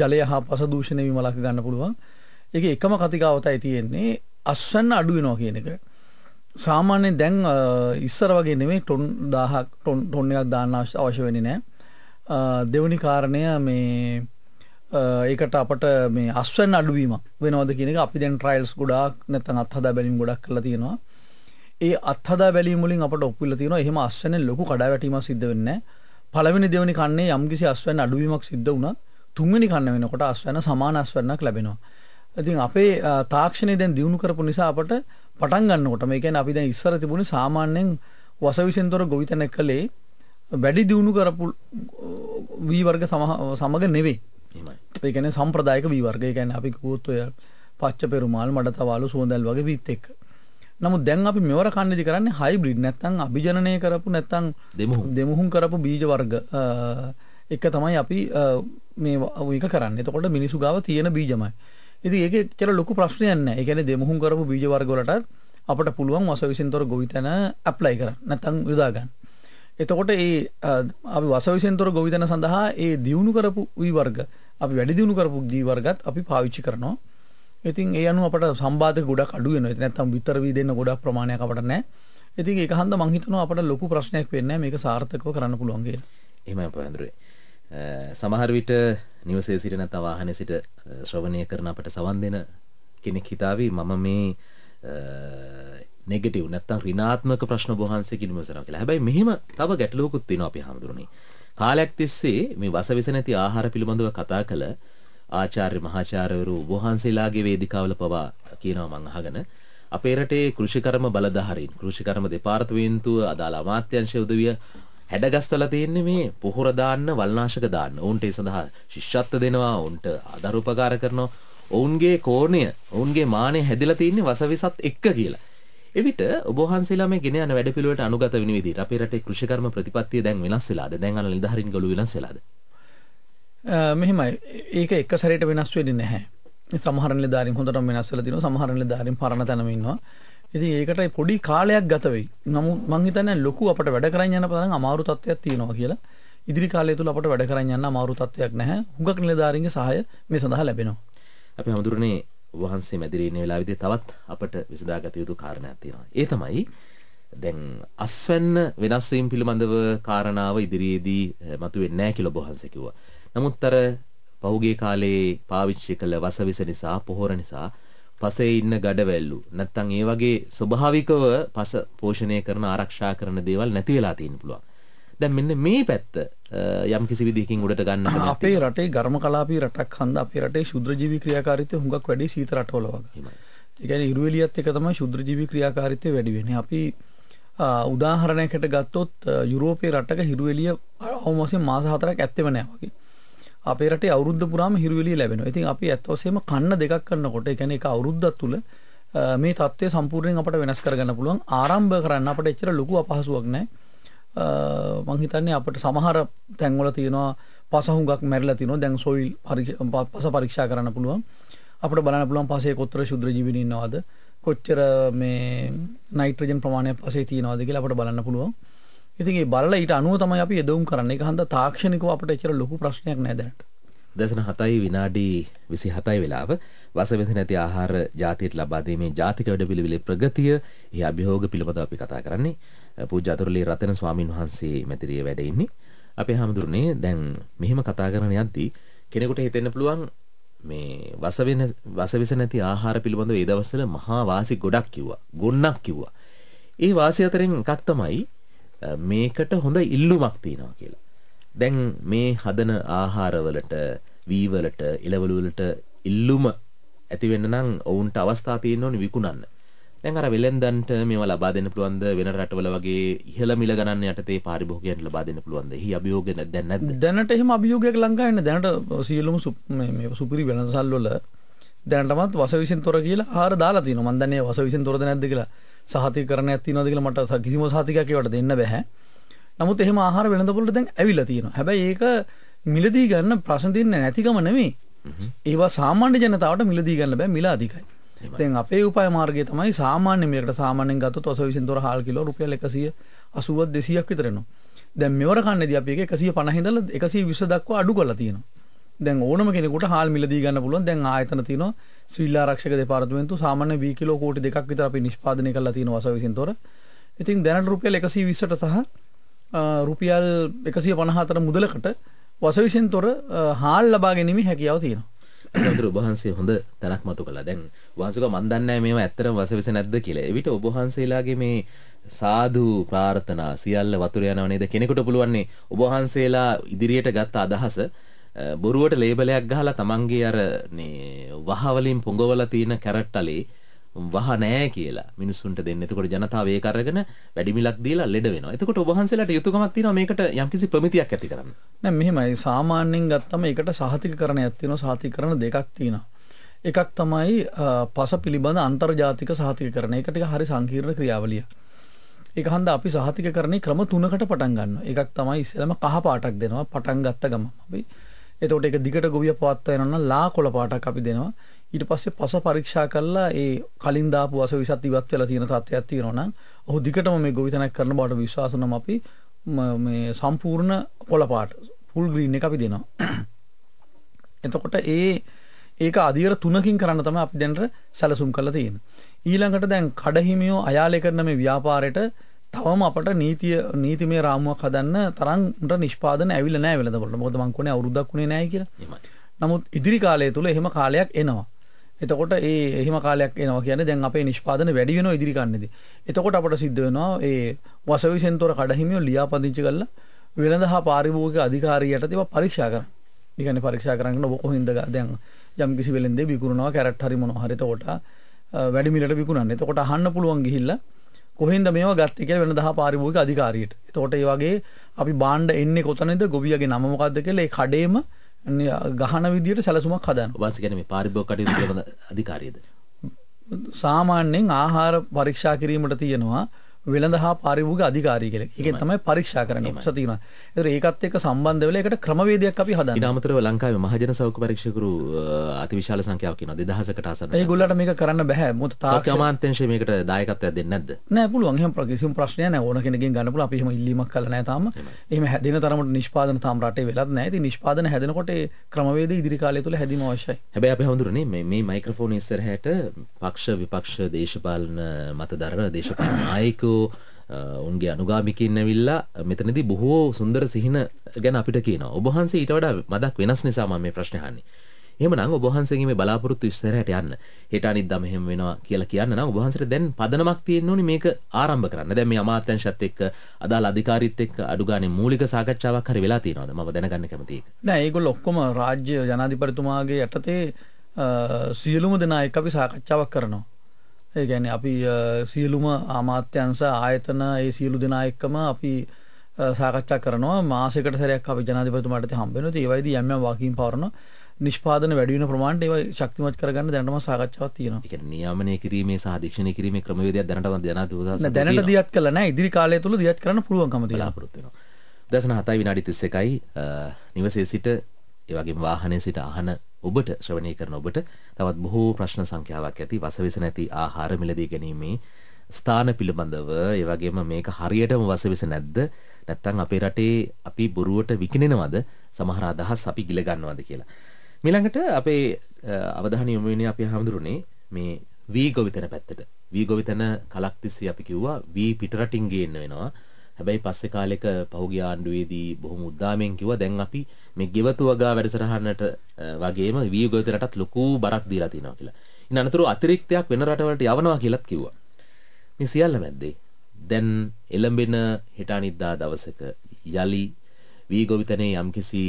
ජලය හා පස දූෂණ වීම වලක ගන්න පුළුවන් ඒක එකම කතිකාවතයි තියෙන්නේ අස්වැන්න අඩු වෙනවා කියන එක සාමාන්‍යයෙන් දැන් ඉස්සර වගේ නෙමෙයි ටොන් 1000ක් ටොන් එකක් දාන්න අවශ්‍ය වෙන්නේ නැහැ දෙවනි කාරණය මේ ඒකට අපට මේ අස්වැන් අඩුවීම වෙනවද කියනක අපි දැන් ට්‍රයිල්ස් ගොඩක් නැතන් අත්හදා බැලින් ගොඩක් කල තියෙනවා ඒ අත්හදා බැලිමුලින් අපට ඔක්පුල තියෙන එහෙම අස්වැන ලොකු කඩාවැටීම සිද්ධ වෙන්න පළවෙනි දෙවනි කන්නේ යම්කිසි අස්වැන් අඩුවීමක් සිද්ධ වුණත් තුන්වෙනි කන්න වෙනකොට අස්වැන සමාන අස්වැන්නක් ලැබෙනවා ඉතින් අපේ තාක්ෂණය දැන් දියුණු කරපු නිසා අපට පටන් ගන්නකොට මේ කියන්නේ අපි දැන් ඉස්සර තිබුණේ සාමාන්‍යයෙන් වසවිසෙන්තොර ගොවිතැනක් කලේ වැඩි දියුණු කරපු වී වර්ග සමග නෙවෙයි ඒකන සම්ප්‍රදායක වීවර්ගය ගැන අපි කූත්තුය පච්ච පෙරුමාල් මට තවාලු සුවදැල් වගේ පිත් එක් නමු දැන් අපි මෙවර කන්නදි කරන්න හයිබ්‍රිඩ් නැත්තං අභිජනය කරපු නැත්තං දෙමුහුම් කරපු බීජ වර්ග එක තමයි අපි මේ වක කරන්න එතකොට මිනිසු ගාව තියෙන බීජමයි ඉති ඒක චර ලොකු ප්‍රශ්නයන්න එකන දෙමුහුම් කරපු බීජවර්ගලටත් අපට පුළුවන් වස විසින්තොර ගොවිතැන අප්ලයි කර නැතං යුදාගන්න එතකොට ඒ වසවිසෙන්තොර ගොවිතන සඳහා ඒ දියුණු කරපු වී වර්ග අපි වැඩි දියුණු කරපු දී වර්ගත් අපි පාවිච්චි කරනවා ඉතින් ඒ අනු අපට සම්බාධ ගොඩක් අඩුවෙන නැත්තම් විතරවී දෙන්න ගොඩක් ප්‍රමාණයක් අපට නෑ ඉතින් ඒ හන්ද මංහිතනවා අපට ලොකු ප්‍රශ්නයක් වෙන්න මේක සාර්ථකව කරන්න පුළුවන්ගේ එම පහඳුරේ සමහරවිට නිවසේ සිටින තවාහන සිට ශ්‍රවණය කරන අපට සවන් දෙන කෙනෙක් හිතාවී මම මේ නෙගටිව් නැත්තම් ඍණාත්මක ප්‍රශ්න බොහන්සේ කිනුම සනවා කියලා. හැබැයි මෙහෙම තව ගැටලුවකුත් තියෙනවා අපි හැමදෙරුනේ. කාලයක් තිස්සේ මේ වසවිස නැති ආහාර පිළිබඳව කතා කළ ආචාර්ය මහාචාර්යවරු වහන්සේලාගේ වේදිකාවල පවා කියනවා මම අහගෙන අපේ රටේ කෘෂිකර්ම බලධාරීන් කෘෂිකර්ම දෙපාර්තමේන්තුව අදාළ අමාත්‍යංශය උදවිය හැඩගස්තලා තියෙන්නේ මේ පොහොර දාන්න වල්නාශක දාන්න. ඔවුන්ට ඒ සඳහා ශිෂ්‍යත්ව දෙනවා, ඔවුන්ට ආධාර උපකාර කරනවා. ඔවුන්ගේ කෝණය, ඔවුන්ගේ මානෙ හැදිලා තින්නේ වසවිසත් එක්ක කියලා. එවිට ඔබ වහන්සේලා මේ ගෙන යන වැඩපිළිවෙලට අනුගත වෙන විදිහට අපේ රටේ කෘෂිකර්ම ප්‍රතිපත්තිය දැන් වෙනස් වෙලාද? දැන් අර නිලධාරීන් ගලු වෙනස් වෙලාද? මෙහෙමයි. ඒක එක සැරේට වෙනස් වෙන්නේ නැහැ. සමහර නිලධාරීන් හොඳටම වෙනස් වෙලා තිනවා. සමහර නිලධාරීන් පරණ තැනම ඉන්නවා. ඉතින් ඒකට පොඩි කාලයක් ගත වෙයි. නමුත් මං හිතන්නේ ලොකු අපිට වැඩ කරන් යන තරම් අමාරු තත්ත්වයක් තියෙනවා කියලා. ඉදිරි කාලය තුළ අපිට වැඩ කරන් යන්න අමාරු තත්ත්වයක් නැහැ. හුඟක් නිලධාරීන්ගේ සහාය මේ සඳහා ලැබෙනවා. අපි හඳුරන්නේ වහන්සේ මැදිරීන වෙලාවිදි තවත් අපට විසදාගත යුතු කාරණයක් තියෙනවා. ඒ තමයි දැන් අස්වැන්න වෙනස්වීම් පිළිබඳව කාරණාව ඉදිරියේදී මතුවෙන්නේ නැහැ කියලා බොහන්ස කිව්වා. නමුත් අර පහුගිය කාලේ පාවිච්චි කළ වසවිස නිසා පොහොර නිසා පසේ ඉන්න ගඩවැල්ලු නැත්තම් ඒ වගේ ස්වභාවිකව පස පෝෂණය කරන ආරක්ෂා කරන දේවල් නැති වෙලා තියෙන්න පුළුවන්. දැන් මෙන්න මේ පැත්ත යම් කිසි විදිහකින් උඩට ගන්න අපේ රටේ ගර්ම කලාපී රටක් හන්ද අපේ රටේ ශුද්‍රජීවී ක්‍රියාකාරීත්වය හුඟක් වැඩි සීත රටවල වගේ. ඒ කියන්නේ ඉරුවෙලියත් එක තමයි ශුද්‍රජීවී ක්‍රියාකාරීත්වය වැඩි වෙන්නේ. අපි උදාහරණයකට ගත්තොත් යුරෝපයේ රටක හිරුවෙලිය අවමසෙන් මාස හතරක් ඇත්තෙම නෑ වගේ. අපේ රටේ අවුරුද්ද පුරාම හිරුවෙලිය ලැබෙනවා. ඉතින් අපි ඇත්ත වශයෙන්ම කන්න දෙකක් කරනකොට, ඒ කියන්නේ එක අවුරුද්දක් තුල මේ தත්ත්වය සම්පූර්ණයෙන් අපට වෙනස් කරගන්න පුළුවන්. ආරම්භ කරන්න අපට එච්චර ලොකු අපහසුාවක් නෑ. මංහිතන්නේ අපට සමහර තැන්වල තියෙනවා පසහුගක් මැරල තින දැන් සොයිල් පස පරීක්ෂා කරන්න පුළුවන් අපට බලන පුළුවන් පසේ කොත්තර ශුද්‍රජීවිනින්නවාද කොච්චර මේ නයිට්‍රජන් ප්‍රමාණය පසේ තියනවාද කියලා අපට බලන්න පුළුවන් ඉතින්ගේ බල ඊට අනුව තමයි අපි එදවුම් කරන්න එක හඳ තාක්ෂණකව අපට එචර ලොකු ප්‍රශ්නයක් නෑදැනට දසන හතයි විනාඩි විසි හතයි වෙලාව වසවෙසි නැති ආහාර ජාතියට ලබාදීමේ ජාතික වැඩ පිළිවිලි ප්‍රගතිය එහි අභිහෝග පිළිබඳව අපි කතා කරන්නේ පූජාතුරලේ රතන ස්වාමින් වහන්සේ මැතිරිය වැඩඉන්නේ අපේ හාමුදුරනේ දැන් මෙහෙම කතා කරන යද්දී කෙනෙකුට හිතෙන්න පුළුවන් මේ වසවෙන වසවිස නැති ආහාර පිළිබඳව ඒ දවස්වල මහා වාසි ගොඩක් කිව්වා ගොන්නක් කිව්වා ඒ වාසි අතරින් එකක් තමයි මේකට හොඳ ඉල්ලුමක් තියෙනවා කියලා දැන් මේ හදන ආහාරවලට වීවලට එළවලු වලට ඉල්ලුම ඇති වෙන්න නම් ඔවුන්ට අවස්ථා තියෙන්න ඕනේ විකුණන්න දැන් අර වෙළෙන්දන්ට මේවා ලබා දෙන්න පුළුවන්ද වෙන රටවල වගේ ඉහළ මිල ගණන් යටතේ පාරිභෝගිකයන්ට ලබා දෙන්න පුළුවන්ද? එහි අභියෝගය දැන් නැද්ද? දැනට එහෙම අභියෝගයක් ලංකාවේ නැහැ. දැනට සියලුම මේ සුපිරි වෙළඳසල් වල දැනටමත් වස විසින් තොර කියලා ආහාර දාලා තියෙනවා. මම දන්නේ වස විසින් තොරද නැද්ද කියලා. සහතිකරණයක් තියෙනවද කියලා මට කිසිම සහතිකයක් ඒවට දෙන්න බෑ. නමුත් එහෙම ආහාර වෙළඳපොළට දැන් ඇවිල්ලා තියෙනවා. හැබැයි ඒක මිලදී ගන්න ප්‍රශ්න දෙන්නේ නැතිකම නෙමෙයි. ඒවා සාමාන්‍ය ජනතාවට මිලදී ගන්න බෑ මිල අධිකයි. දැන් අපේ උපය මාර්ගය තමයි සාමාන්‍ය මේකට සාමාන්‍යයෙන් ගත්තොත් ඔසවිසින් දොර හාල් කිලෝ රුපියල් 180ක් 200ක් විතර එනවා. දැන් මෙවර කන්නේදී අපි ඒක 150 ඉඳලා 120 දක්වා අඩු කරලා තියෙනවා. දැන් ඕනම කෙනෙකුට හාල් මිල දී ගන්න පුළුවන්. දැන් ආයතන තියෙනවා ශ්‍රීලා ආරක්ෂක දෙපාර්තමේන්තුව සාමාන්‍ය 2 කිලෝ කෝටි දෙකක් විතර අපි නිෂ්පාදනය කරලා තියෙනවා ඔසවිසින් දොර. ඉතින් දැනට රුපියල් 120ට සහ රුපියල් 154 මුදලකට වසවිසෙන් තොර හාල් ලබා ගැනීම හැකියාව තියෙනවා. බුදුර ඔබහන්සේ හොඳ තැනක් මතු කළා. දැන් වහන්සේක මන් දන්නේ මේව ඇත්තටම වසවිස නැද්ද කියලා. එවිට ඔබහන්සේලාගේ මේ සාදු ප්‍රාර්ථනා සියල්ල වතුර යනව නේද කෙනෙකුට පුළුවන් නේ ඔබහන්සේලා ඉදිරියට ගත්ත අදහස බොරුවට ලේබලයක් ගහලා තමන්ගේ අර මේ වහ වලින් පොඟවලා තියෙන කැරට් අලේ වහ නෑ කියලා මිනිස්සුන්ට දෙන්න. එතකොට ජනතාව ඒක අරගෙන වැඩි මිලක් දීලා ලෙඩ වෙනවා. එතකොට ඔබ වහන්සේලාට යුතුයකමක් තියෙනවා මේකට යම්කිසි ප්‍රමිතියක් ඇති කරන්න. නෑ මෙහෙමයි සාමාන්‍යයෙන් ගත්තම ඒකට සහතිකකරණයක් තියෙනවා. සහතිකකරණ දෙකක් තියෙනවා. එකක් තමයි පස පිළිබඳ අන්තර්ජාතික සහතිකකරණ. ඒක ටික හරි සංකීර්ණ ක්‍රියාවලියක්. ඒක හන්ද අපි සහතිකකරණේ ක්‍රම තුනකට පටන් ගන්නවා. එකක් තමයි ඉස්සෙල්ලම කහ පාටක් දෙනවා. පටන් ගත්ත ගමන් අපි එතකොට ඒක දිගට ගොවිය පවත්වා යනවා නම් ලා කොළ පාටක් අපි දෙනවා. ඊට පස්සේ පස පරීක්ෂා කරලා ඒ කලින් දාපු වස විසත් ඉවත් වෙලා තියෙන තත්ත්වයක් තියෙනවා නම් ඔහු දිගටම මේ ගොවිතැනක් කරන බවට විශ්වාස නම් අපි මේ සම්පූර්ණ කොළ පාට ෆුල් ග්‍රීන් එක අපි දෙනවා. එතකොට ඒ ඒක අධීර තුනකින් කරන්න තමයි අපි දැනට සැලසුම් කරලා තියෙන්නේ. ඊළඟට දැන් කඩහිමියෝ අයාලේ කරන මේ ව්‍යාපාරයට තවම අපට නීතිය නීතිමය රාමුවක් හදන්න තරම්ට නිෂ්පාදන ඇවිල්ලා නැහැ වෙලදකොට. මොකද මං කොනේ අවුරුද්දක් උනේ නැහැ කියලා. නමුත් ඉදිරි කාලය තුල එහෙම කාලයක් එනවා. එතකොට ඒ එහෙම කාලයක් එනවා කියන දැන් අපේ නිෂ්පාදන වැඩි වෙනවා ඉදිරි කන්නේදී. එතකොට අපට සිද්ධ වෙනවා ඒ වසවිසෙන්තොර කඩහිමියෝ ලියාපදිංචි කරලා වෙළඳ හා පාරිභෝගික අධිකාරියට ඒවා පරීක්ෂා කරන්න. ඒ කියන්නේ පරීක්ෂා කරන්න ඔබ කොහින්ද දැන් යම් කිසි වෙළෙන්දේ විකුණනවා කැරට් හරි මොනවා හරි එතකොට වැඩි මිලට විකුණන්නේ. එතකොට අහන්න පුළුවන් ගිහිල්ලා කොහෙන්ද මේවා ගත්තේ කියලා වෙළඳ හා පාරිභෝගික අධිකාරියට. එතකොට ඒ වගේ අපි බාණ්ඩ එන්නේ කොතනද ගොවියගේ නම මොකද්ද කියලා ඒ කඩේම ගහන විදියට සැලසුමක් හදන්න වස ගැන පාරිභෝකටයුතු කරන අධිකාරියද සාමාන්‍යයෙන් ආහාර පරීක්ෂා කිරීමට තියෙනවා වෙළඳ හා පාරිභෝගික අධිකාරී කියලා. ඒකෙන් තමයි පරීක්ෂා කරන්න උත්සාහ තියෙනවා. ඒතර ඒකත් එක්ක සම්බන්ධ වෙලා ඒකට ක්‍රමවේදයක් අපි හදනවා. ඊට අමතරව ලංකාවේ මහජන සෞඛ්‍ය පරීක්ෂකරු අතිවිශාල සංඛ්‍යාවක් ඉන්නවා 2000කට ආසන්න. ඒගොල්ලන්ට මේක කරන්න බෑ. මොකද තාක්ෂණ අමාත්‍යාංශය මේකට දායකත්වයක් දෙන්නේ නැද්ද? නෑ පුළුවන්. එහෙම කිසිම ප්‍රශ්නයක් නෑ. ඕන කෙනකින් ගන්න පුළුවන්. අපි එහෙම ඉල්ලීමක් කළා නෑ තාම. එහෙම හැදෙන තරමට නිෂ්පාදන තාම රටේ වෙලත් නෑ. ඉතින් නිෂ්පාදන හැදෙනකොට ඒ ක්‍රමවේද ඉදිරි කාලය තුළ හැදීම අවශ්‍යයි. හැබැයි අපි හඳුරන්නේ මේ මේ මයික්‍රොෆෝන ඉස්සරහට පක්ෂ විපක්ෂ දේශපාලන මතධර දේශපාලන නායකයෝ හාමුදුරුවෝ උන්ගේ අනුගාමිකින් ඇවිල්ලා මෙතනදි බොහෝ සුන්දර සිහින ගැන අපිට කියන ඔබහන්සේ ඊට වඩා මදක් වෙනස් නිසා මම මේ ප්‍රශ්නේ අහන්නේ. එහෙමනම් ඔබහන්සේගේ මේ බලාපොරොත්තු ඉස්සරහට යන්න. හෙට අනිද්දා මෙහෙම වෙනවා කියලා කියන්න නම් ඔබහන්සේට දැන් පදනමක් තියෙන්න ඕනේ මේක ආරම්භ කරන්න. දැන් මේ අමාත්‍යංශත් එක්ක අදාළ අධිකාරීත් එක්ක අඩු ගානේ මූලික සාකච්ඡාවක් හරි වෙලා තියෙනවද? මම දැනගන්න කැමතියි. නෑ ඒගොල්ලෝ ඔක්කොම රාජ්‍ය ජනාධිපතිතුමාගේ යටතේ සියලුම දෙනා එක්ක අපි සාකච්ඡාවක් කරනවා. ඒගැන අපි සියලුම ආමාත්‍යන්ස ආයතන ඒ සියලු දෙනා එක්කම අපි සාකච්ඡා කරනවා මාසකට සැරයක් අපි ජනාධිපතිතුමාට හම්බෙන ඒවයිද යම් වකින් පවරන නිෂ්පාදන වැඩින ප්‍රමාණට ඒව ශක්තිමත් කරගන්න දැනටම සාකච්ඡාවක් තියෙනවා නියාමනය කිරීමේ සාධීක්ෂණය කිරීමේ ක්‍රමවේදයක් දැනටම ජනාධිපතිතුමා දැනට දියත් කළා නෑ ඉදිරි කාලය තුල දියත් කරන්න පුළුවන්කම තියෙනවා බලාපොරොත්තු වෙනවා දසන 7යි විනාඩි 31යි නිවසේ සිට ඒ වගේම වාහනයේ සිට අහන ඔබට ශ්‍රවණය කරන ඔබට තවත් බොහෝ ප්‍රශ්න සංඛ්‍යාවක් ඇති වසවිස නැති ආහාර මිලදී ගැනීමේ ස්ථාන පිළිබඳව ඒ වගේම මේක හරියටම වසවිස නැද්ද නැත්නම් අපේ රටේ අපි බොරුවට විකිනෙනවද සමහර අදහස් අපි ගිල ගන්නවද කියලා. මීළඟට අපේ අවධානය යොමු වෙන්නේ අපි හැමදෙරුනේ මේ වී ගොවිතැන පැත්තට. වී ගොවිතැන කලක් තිස්සේ අපි කිව්වා වී පිටරටින් ගේන්න වෙනවා. හැබැයි පස්සේ කාලෙක පහුගිය ආණ්ඩුවේදී බොහොම උද්දාමයෙන් කිව්වා දැන් අපි මේ ගෙවතු වගා වැඩසටහනට වගේම වීගෝතරටත් ලොකු බරක් දීලා තියෙනවා කියලා. ඉන් අනතුරු අතිරික්තයක් වෙන රටවලට යවනවා කියලාත් කිව්වා. මේ සියල්ල මැද්දේ දැන් එළඹෙන හිටානිද්දා දවසක යලි වීගෝවිතනේ යම්කිසි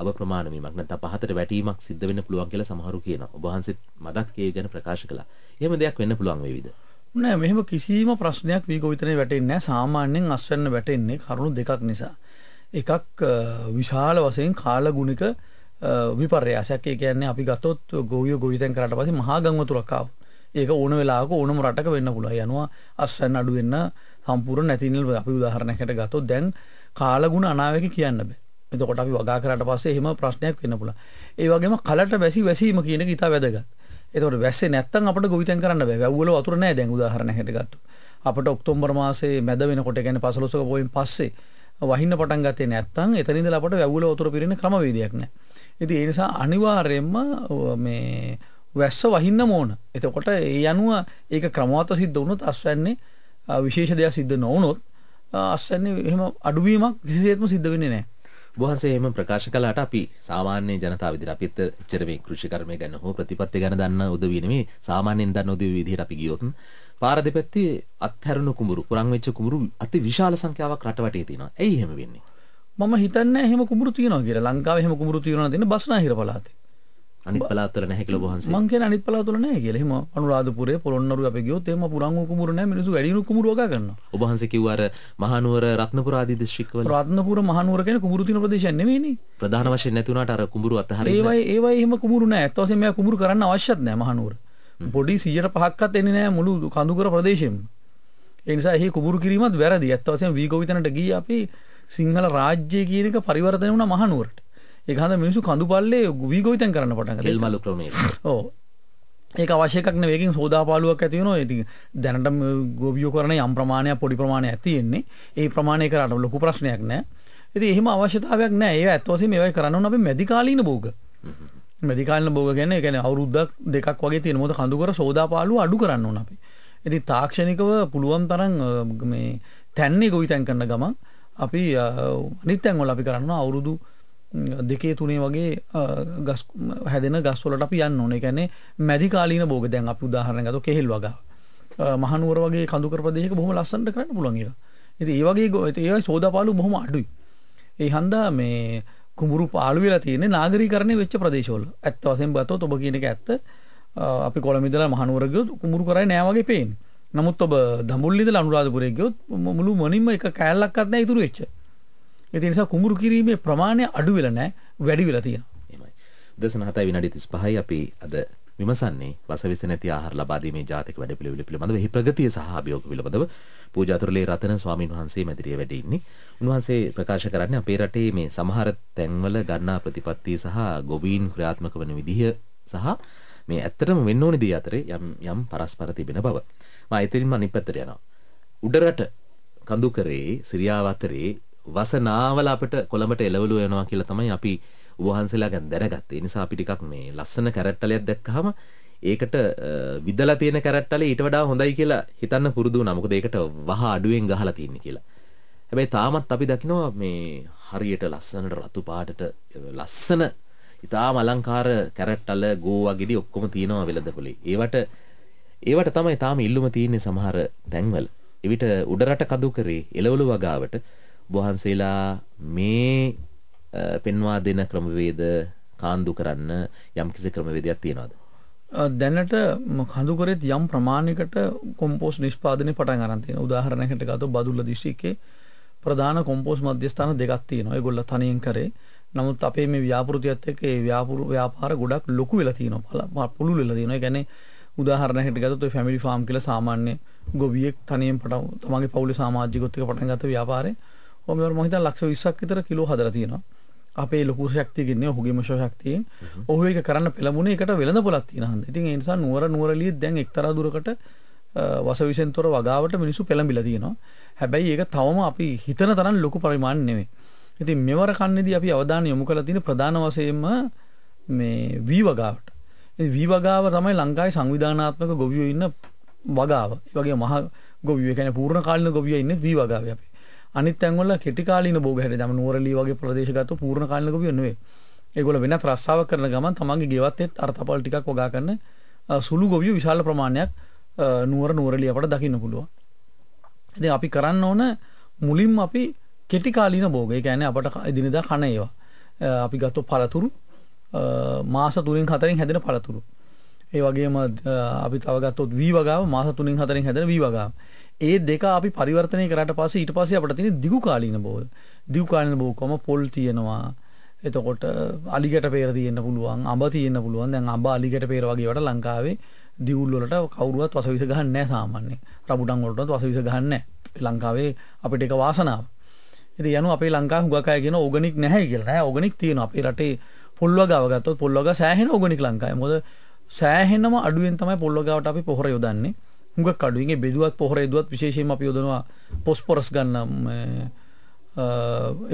අප්‍රමාණ වීමක් නැත්නම් පහතට වැටීමක් සිද්ධ වෙන්න පුළුවන් කියලා සමහරු කියනවා. ඔබ වහන්සේත් මදක් ඒ ගැන ප්‍රකාශ කළා. එහෙම දෙයක් වෙන්න පුළුවන් වේවිද? නෑ මෙහෙම කිසිම ප්‍රශ්නයක් වී ගොවිතනේ වැටෙන්නේ සාමාන්‍යයෙන් අස්වැන්න වැටෙන්නේ කරුණු දෙකක් නිසා. එකක් විශාල වශයෙන් කාලගුණික විපර්යාසයක්. ඒ කියන්නේ අපි ගත්තොත් ගොවියෝ ගොවිතැන් කරාට පස්සේ මහා ගංගවතුරක් ආවොත්. ඒක ඕන වෙලාවක ඕනම රටක වෙන්න පුළුවන්. යනවා අස්වැන්න අඩු වෙන්න සම්පූර්ණ නැතිනිල් අපි උදාහරණයකට ගත්තොත් දැන් කාලගුණ අනාවැකි කියන්න බෑ. එතකොට අපි වගා කරාට පස්සේ එහෙම ප්‍රශ්නයක් වෙන්න පුළුවන්. ඒ වගේම කලට වැසි වැසීම කියන එක ඉතා වැදගත්. ඒතකොට වැස්සේ නැත්තම් අපිට ගොවිතැන් කරන්න බෑ. වැව්වල වතුර නැහැ දැන් උදාහරණයක් හැට ගත්තොත්. අපිට ඔක්තෝබර් මාසේ මැද වෙනකොට කියන්නේ 15ක පොයින් පස්සේ වහින්න පටන් ගත්තේ නැත්තම් එතන ඉඳලා අපිට වැව්වල වතුර පිරෙන ක්‍රමවේදයක් නැහැ. ඉතින් ඒ නිසා අනිවාර්යයෙන්ම මේ වැස්ස වහින්න ඕන. එතකොට ඒ අනුව ඒක ක්‍රමවත් සිද්ධ වුණොත් අස්වැන්නේ විශේෂ දෙයක් සිද්ධ නොවුනොත් අස්වැන්නේ එහෙම අඩුවීමක් කිසිසේත්ම සිද්ධ වෙන්නේ නැහැ. වහන්සේ එම ප්‍රකාශ කළාට අපි සාමාන්‍ය ජනතාව විදිහට අපිත් එච්චර මේ කෘෂිකර්මය ගැන හෝ ප්‍රතිපත්ති ගැන දන්න උදවිය නෙමෙයි සාමාන්‍යයෙන් දන්න උදවිය විදිහට අපි ගියොත් පාර දෙපැත්තේ අත්හැරුණු කුඹුරු පුරන් වෙච්ච කුඹුරු අති විශාල සංඛ්‍යාවක් රටවටේ තියෙනවා. ඇයි එහෙම වෙන්නේ? මම හිතන්නේ එහෙම කුඹුරු තියෙනවා කියලා. ලංකාවේ එහෙම කුඹුරු තියෙනවා නේද? බස්නාහිර පළාතේ. අනිත් පළාත්වල නැහැ කියලා වහන්සේ. මං කියන්නේ අනිත් පළාත්වල නැහැ කියලා. එහෙම අනුරාධපුරේ පොළොන්නරුව අපි ගියොත් එහෙම පුරන් උකුමුර නැහැ මිනිස්සු වැඩි උකුමුර වගා කරනවා. ඔබ වහන්සේ කිව්වා අර මහනුවර රත්නපුර ආදී දිස්ත්‍රික්කවල. රත්නපුර මහනුවර කියන්නේ කුඹුරු තියෙන ප්‍රදේශයක් නෙවෙයිනේ. ප්‍රධාන වශයෙන් නැති වුණාට අර කුඹුරු අතහරින්න. ඒවයි ඒවයි එහෙම කුඹුරු නැහැ. අත් වශයෙන් මෙයා කුඹුරු කරන්න අවශ්‍යත් නැහැ මහනුවර. පොඩි 100%ක්වත් එන්නේ නැහැ මුළු කඳුකර ප්‍රදේශෙම. ඒ නිසා එහි කුඹුරු කිරීමත් වැරදි. අත් වශයෙන් වීගෝවිතනට ගිහින් අපි සිංහල රාජ්‍ය කියන එක පරිවර්තනය වුණා මහනුවරට. ඒකහඳ මිනිසු කඳු පල්ලේ ගුවිගෝවිතැන් කරන්න පටන් ෙල්මලු ක්‍රමේ ඕ ඒක අවශ්‍යකක්න වේකින් සෝදාපාලුවක් ඇතිවෙන ඉති දැනට ගෝබියෝ කරන යම් ප්‍රමාණයක් පොඩි ප්‍රමාණය ඇතියෙන්නේ ඒ ප්‍රමාණය කරට ලොකු ප්‍රශ්නයක් නෑ ඇති එහෙම අවශ්‍යතාවයක් නෑ ඒ ඇත්වසේ මේවයි කරන්න අපේ මැදිකාලීන බෝග මැදිකාලන බෝග ගැන ගැන අවුරුද්දක් දෙකක් වගේ තියෙන මොද කඳුකර සෝදාපාලු අඩු කරන්න අපේ ඇති තාක්ෂණිකව පුළුවන් තරන් මේ තැන්නේ ගොවිතැන් කරන්න ගමන් අපි නිත්තැන් ඔොල අපි කරන්න අවුරුදු දෙකේ තුනේ වගේ ගස් හැදෙන ගස්වලට අපි යන්න ඕනේ කියන්නේ මැදිකාලීන භෝග දැන් අපි උදාහරණ ගත්තොත් කෙහෙල් වගා මහනුවර වගේ කඳුකර ප්‍රදේශයක බොහොම ලස්සනට කරන්න පුළුවන් ඒක. ඉතින් ඒ වගේ ඒ වගේ සෝදාපාලු බොහොම අඩුයි. ඒ හන්දා මේ කුඹුරු පාළු වෙලා තියෙන්නේ නාගරීකරණය වෙච්ච ප්‍රදේශවල. ඇත්ත වශයෙන්ම ගත්තොත් ඔබ කියන එක ඇත්ත. අපි කොළඹ ඉඳලා මහනුවර ගියොත් කුඹුරු කරන්නේ නැහැ වගේ පේන්නේ. නමුත් ඔබ දඹුල්ල ඉඳලා අනුරාධපුරේ ගියොත් මුළු මොනින්ම එක කෑල්ලක්වත් නැහැ ඉතුරු වෙච්ච. ඒ නිසා කුඹුරු කිරීමේ ප්‍රමාණය අඩු වෙලා නැහැ වැඩි වෙලා තියෙනවා. එහෙමයි. දසන 7 විනාඩි 35යි අපි අද විමසන්නේ වසවිස නැති ආහාර ලබා දීමේ ජාතික වැඩපිළිවෙල පිළිබඳව එහි ප්‍රගතිය සහ අභියෝග පිළිබඳව පූජාතුරලේ රතන ස්වාමීන් වහන්සේ මැදිරිය වැඩ ඉන්නේ. උන්වහන්සේ ප්‍රකාශ කරන්නේ අපේ රටේ මේ සමහර තැන්වල ගන්නා ප්‍රතිපත්ති සහ ගොවීන් ක්‍රියාත්මක වන විදිහ සහ මේ ඇත්තටම වෙන්න ඕනේ දේ අතරේ යම් යම් පරස්පර තිබෙන බව. මම එතනින්ම අනිත් පැත්තට යනවා. උඩරට කඳුකරේ සිරියාව අතරේ වසනාවල අපට කොළඹට එළවලු වෙනවා කියලා තමයි අපි වහන්සලා ගැන දැනගත්තේ. ඒ නිසා අපි ටිකක් මේ ලස්සන කැරට්ටලයක් දැක්කහම ඒකට විදලා තියෙන කැරට්ටලේ ඊට වඩා හොඳයි කියලා හිතන්න පුරුදු වුණා. මොකද ඒකට වහ අඩුවෙන් ගහලා තින්නේ කියලා. හැබැයි තාමත් අපි දකිනවා මේ හරියට ලස්සනට රතු පාටට ලස්සන ඉතාම අලංකාර කැරට්ටල ගෝවා ගෙඩි ඔක්කොම තියෙනවා වෙළඳපොලේ. ඒවට ඒවට තමයි තාම ඉල්ලුම තියෙන්නේ සමහර තැන්වල. එවිට උඩරට කඳු කරේ එළවලු වගාවට වහන්සේලා මේ පෙන්වා දෙන ක්‍රමවේද කාන්දු කරන්න යම් කිසි ක්‍රමවේදයක් තියෙනවද? දැනට කඳු කරෙත් යම් ප්‍රමාණයකට කොම්පෝස් නිෂ්පාදනය පටන් ගන්න තියෙනවා. උදාහරණයකට ගත්තොත් බදුල්ල දිස්ත්‍රික්කේ ප්‍රධාන කොම්පෝස් මධ්‍යස්ථාන දෙකක් තියෙනවා. ඒගොල්ලෝ තනියෙන් කරේ. නමුත් අපේ මේ ව්‍යාපෘතියත් එක්ක ඒ ව්‍යාපෘ ව්‍යාපාර ගොඩක් ලොකු වෙලා තියෙනවා. පුළුල් වෙලා තියෙනවා. ඒ කියන්නේ උදාහරණයකට ගත්තොත් ඔය ෆැමිලි ෆාම් කියලා සාමාන්‍ය ගොවියෙක් තනියෙන් පටන් තමන්ගේ පවුලේ සමාජිකයොත් එක්ක පටන් ගත්ත ව්‍යාපාරේ හොම මම හිතන ලක්ෂ 20ක් විතර කිලෝ හදලා තියෙනවා. අපේ ලොකු ශක්තිය කියන්නේ ඔහුගේම ශක්තියෙන් ඔහු ඒක කරන්න පෙළඹුණේ ඒකට වෙළඳ පොලක් තියෙන හන්ද. ඉතින් ඒ නිසා නුවර නුවරලිය දැන් එක්තරා දුරකට වසවිසෙන් තොර වගාවට මිනිස්සු පෙළඹිලා තියෙනවා. හැබැයි ඒක තවම අපි හිතන තරම් ලොකු පරිමාණ නෙමෙයි. ඉතින් මෙවර කන්නේදී අපි අවධානය යොමු කරලා තියෙන ප්‍රධාන වශයෙන්ම මේ වී වගාවට. ඒ වී වගාව තමයි ලංකාවේ සංවිධානාත්මක ගොවියෝ ඉන්න වගාව. ඒ වගේ මහ ගොවියෝ කියන්නේ පූර්ණ කාලින ගොවියෝ ඉන්නේ වී වගාවේ අපි. අනිත් තැන්වල කෙටි කාලින බෝග හැට දම නුවරලී වගේ ප්‍රදේශගත පූර්ණ කාලනක පියනුවේ ඒගොල වෙන රස්සාාව කරන ගමන් තමන්ගේ ගෙවත් එත් අර්ථපල් ටිකක් වගා කරන සුළු ගොවිය විශාල ප්‍රමාණයක් නුවර නුවරලිය අපට දකින්න පුළුවන් ඇති අපි කරන්න ඕන මුලින් අපි කෙටි කාලින බෝග එකෑන අපට එදිනෙදා කන ඒවා අපි ගත්තු පලතුරු මාස තුළින් හතරින් හැදෙන පලතුරු ඒ වගේම අපි තවගත්තොත් වී වගාව මාස තුනින් හතරින් හැදෙන වී වගාව ඒ දෙක අපි පරිවර්තනය කරට පස්සේ ඊට පස්සේ අපිට තියෙන දිගු කාලීන බෝධ. දිගු කාලීන බෝකම පොල් තියෙනවා. එතකොට අලිගට peer තියෙන්න පුළුවන්, අඹ තියෙන්න පුළුවන්. දැන් අඹ අලිගට peer වගේ වට ලංකාවේ දිවුල් වලට කවුරුවත් වසවිස ගහන්නේ නැහැ සාමාන්‍යයෙන්. රබුඩන් වලටවත් වසවිස ගහන්නේ නැහැ. ලංකාවේ අපිට ඒක වාසනාවක්. ඉතින් යනු අපේ ලංකාව හුඟක් අය කියන ඕගනික් නැහැ කියලා. නෑ ඕගනික් තියෙනවා. අපේ රටේ පොල් වගාව ගත්තොත් පොල් වගා සෑහෙන ඕගනික් ලංකාවේ. මොකද සෑහෙනම අඩුවෙන් තමයි පොල් වගාවට අපි පොහොර යොදන්නේ. හුඟක් අඩුයිගේ බෙදුවත් පොහොර දුවත් විශේෂයෙන් අපි යොදනවා පොස්පොරස් ගන්නම්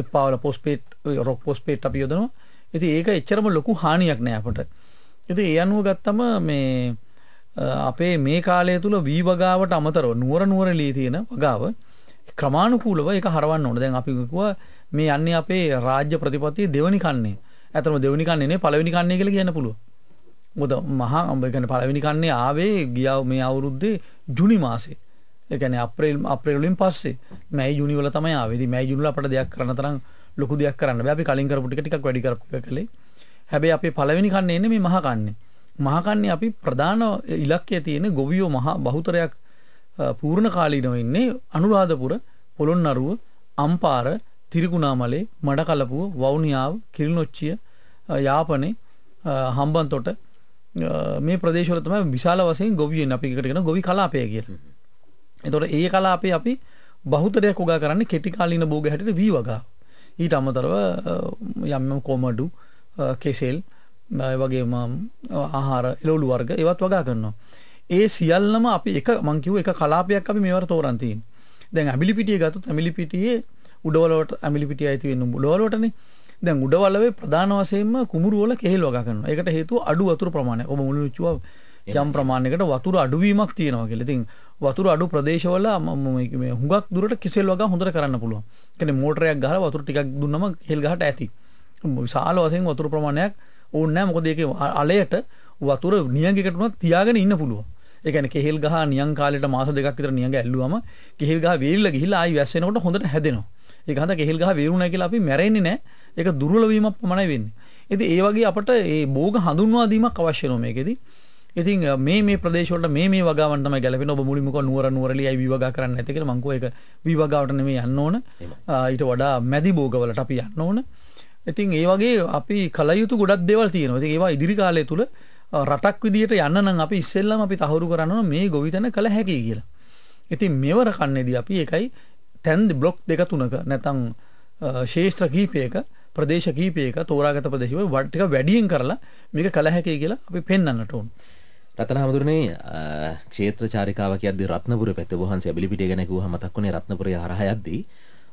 එපාවල පොස්පේට් රොක් පොස්පේට් අපි යොදනවා ඇති ඒක එච්චරම ලොකු හානියක් නෑපට ඇති ඒ අනුව ගත්තම මේ අපේ මේ කාලය තුළ වී වගාවට අමතරව නුවර නුවර ලී තියෙන වගාව ක්‍රමාණුකූලව එක හරවන්න ඕන දැන් අපිකුව මේ යන්නේ අපේ රාජ්‍ය ප්‍රතිපත්තිය දෙවනි කන්නේ ඇතම දෙවනි කන්නේ පලවෙනි කන්නේ කියලා කියන්න පුළුව මොද මහා අම්බගැන පලවෙනි කන්නේ ආවේ ගියාව මේ අවුරුද්දේ ජුනි මාසේ එකන අපේල් අපේලින් පස්සේ මැයි ජුනිවල තමයි ආවිදි මැයි ජුනිල අපට දෙයක් කරන තරම් ලොකු දෙයක් කරන්න බෑ අපි කලින් කරපු ටික ටිකක් වැඩි කරපු කලේ හැබැයි අපේ පළවෙනි කන්නේ එන්නේ මේ මහා කන්නේ මහා කන්නේ අපි ප්‍රධාන ඉලක්කය තියෙන ගොවියෝ මහා බහුතරයක් පූර්ණ කාලීනව ඉන්නේ අනුරාධපුර පොළොන්නරුව අම්පාර තිරිකුණාමලේ මඩකලපුව වවුනියාව කිරිනොච්චිය යාපනේ හම්බන්තොට මේ ප්‍රදේශවල තමයි විශාල වශයෙන් ගොවියන් අපි එකට කියන ගොවි කලාපය කියලා. එතකොට ඒ කලාපේ අපි බහුතරයක් උගා කරන්නේ කෙටි කාලින භෝග හැටියට වී වගා. ඊට අමතරව යම් යම් කොමඩු, කෙසෙල්, ඒ වගේම ආහාර එළවලු වර්ග ඒවත් වගා කරනවා. ඒ සියල්ලම අපි එක මං කිව්ව එක කලාපයක් අපි මේවට තෝරන් තියෙන්නේ. දැන් ඇමිලිපිටිය ගත්තොත් ඇමිලිපිටියේ උඩවලට ඇමිලිපිටිය ඇති වෙන්න උඩවලටනේ. දැන් උඩවලවේ ප්‍රධාන වශයෙන්ම කුමුරු වල කෙහෙල් වගා කරනවා. ඒකට හේතුව අඩු වතුර ප්‍රමාණය. ඔබ මුලින් කිව්වා යම් ප්‍රමාණයකට වතුර අඩුවීමක් තියෙනවා කියලා. ඉතින් වතුර අඩු ප්‍රදේශවල මේ හුඟක් දුරට කෙසෙල් වගා හොඳට කරන්න පුළුවන්. කියන්නේ මෝටරයක් ගහලා වතුර ටිකක් දුන්නම කෙහෙල් ගහට ඇති. විශාල වශයෙන් වතුර ප්‍රමාණයක් ඕනේ නැහැ. මොකද ඒකේ අලයට වතුර නියඟයකට උනත් තියාගෙන ඉන්න පුළුවන්. ඒ කියන්නේ කෙහෙල් ගහ නියං කාලේට මාස දෙකක් විතර නියඟ ඇල්ලුවම කෙහෙල් ගහ වේලිලා ගිහිල්ලා ආයි වැස්සෙනකොට හොඳට හැදෙනවා. ඒක හඳ කෙහෙල් ගහ වේරුණා කියලා අපි මැරෙන්නේ නැහැ. ඒක දුර්වල වීමක් පමණයි වෙන්නේ. ඉතින් ඒ වගේ අපට මේ භෝග හඳුන්වා දීමක් අවශ්‍ය වෙනවා මේකෙදී. ඉතින් මේ මේ ප්‍රදේශවලට මේ මේ වගාවන් තමයි ගැලපෙන්නේ. ඔබ මුලින්ම කිව්වා නුවර නුවරලියයි විවගා කරන්න නැති කියලා. මං කිව්වා ඒක විවගාවට නෙමෙයි යන්න ඕන. ඊට වඩා මැදි භෝගවලට අපි යන්න ඕන. ඉතින් ඒ වගේ අපි කල යුතු ගොඩක් දේවල් තියෙනවා. ඉතින් ඒවා ඉදිරි කාලය තුල රටක් විදියට යන්න නම් අපි ඉස්සෙල්ලම අපි තහවුරු කරනවා මේ ගොවිතැන කළ හැකි කියලා. ඉතින් මෙවර කන්නේදී අපි ඒකයි තැන්දි බ්ලොක්් දෙක තුනක නැතං ශේෂත්‍ර කීපයක ප්‍රදේශ කීපයක තෝරාගත ප්‍රදේශව වට්ටික වැඩියෙන් කරලා මේක කළ හැකේ කියලා අපි පෙන්න්නට උන්. රතන හමුදුරනේ ක්ෂේත්‍ර චාරිකාවක අද රත්නපුර පැත වහන්සේ බිපිට ගැනකව හමතක්ුණේ රත්නපුර හරහයද්දී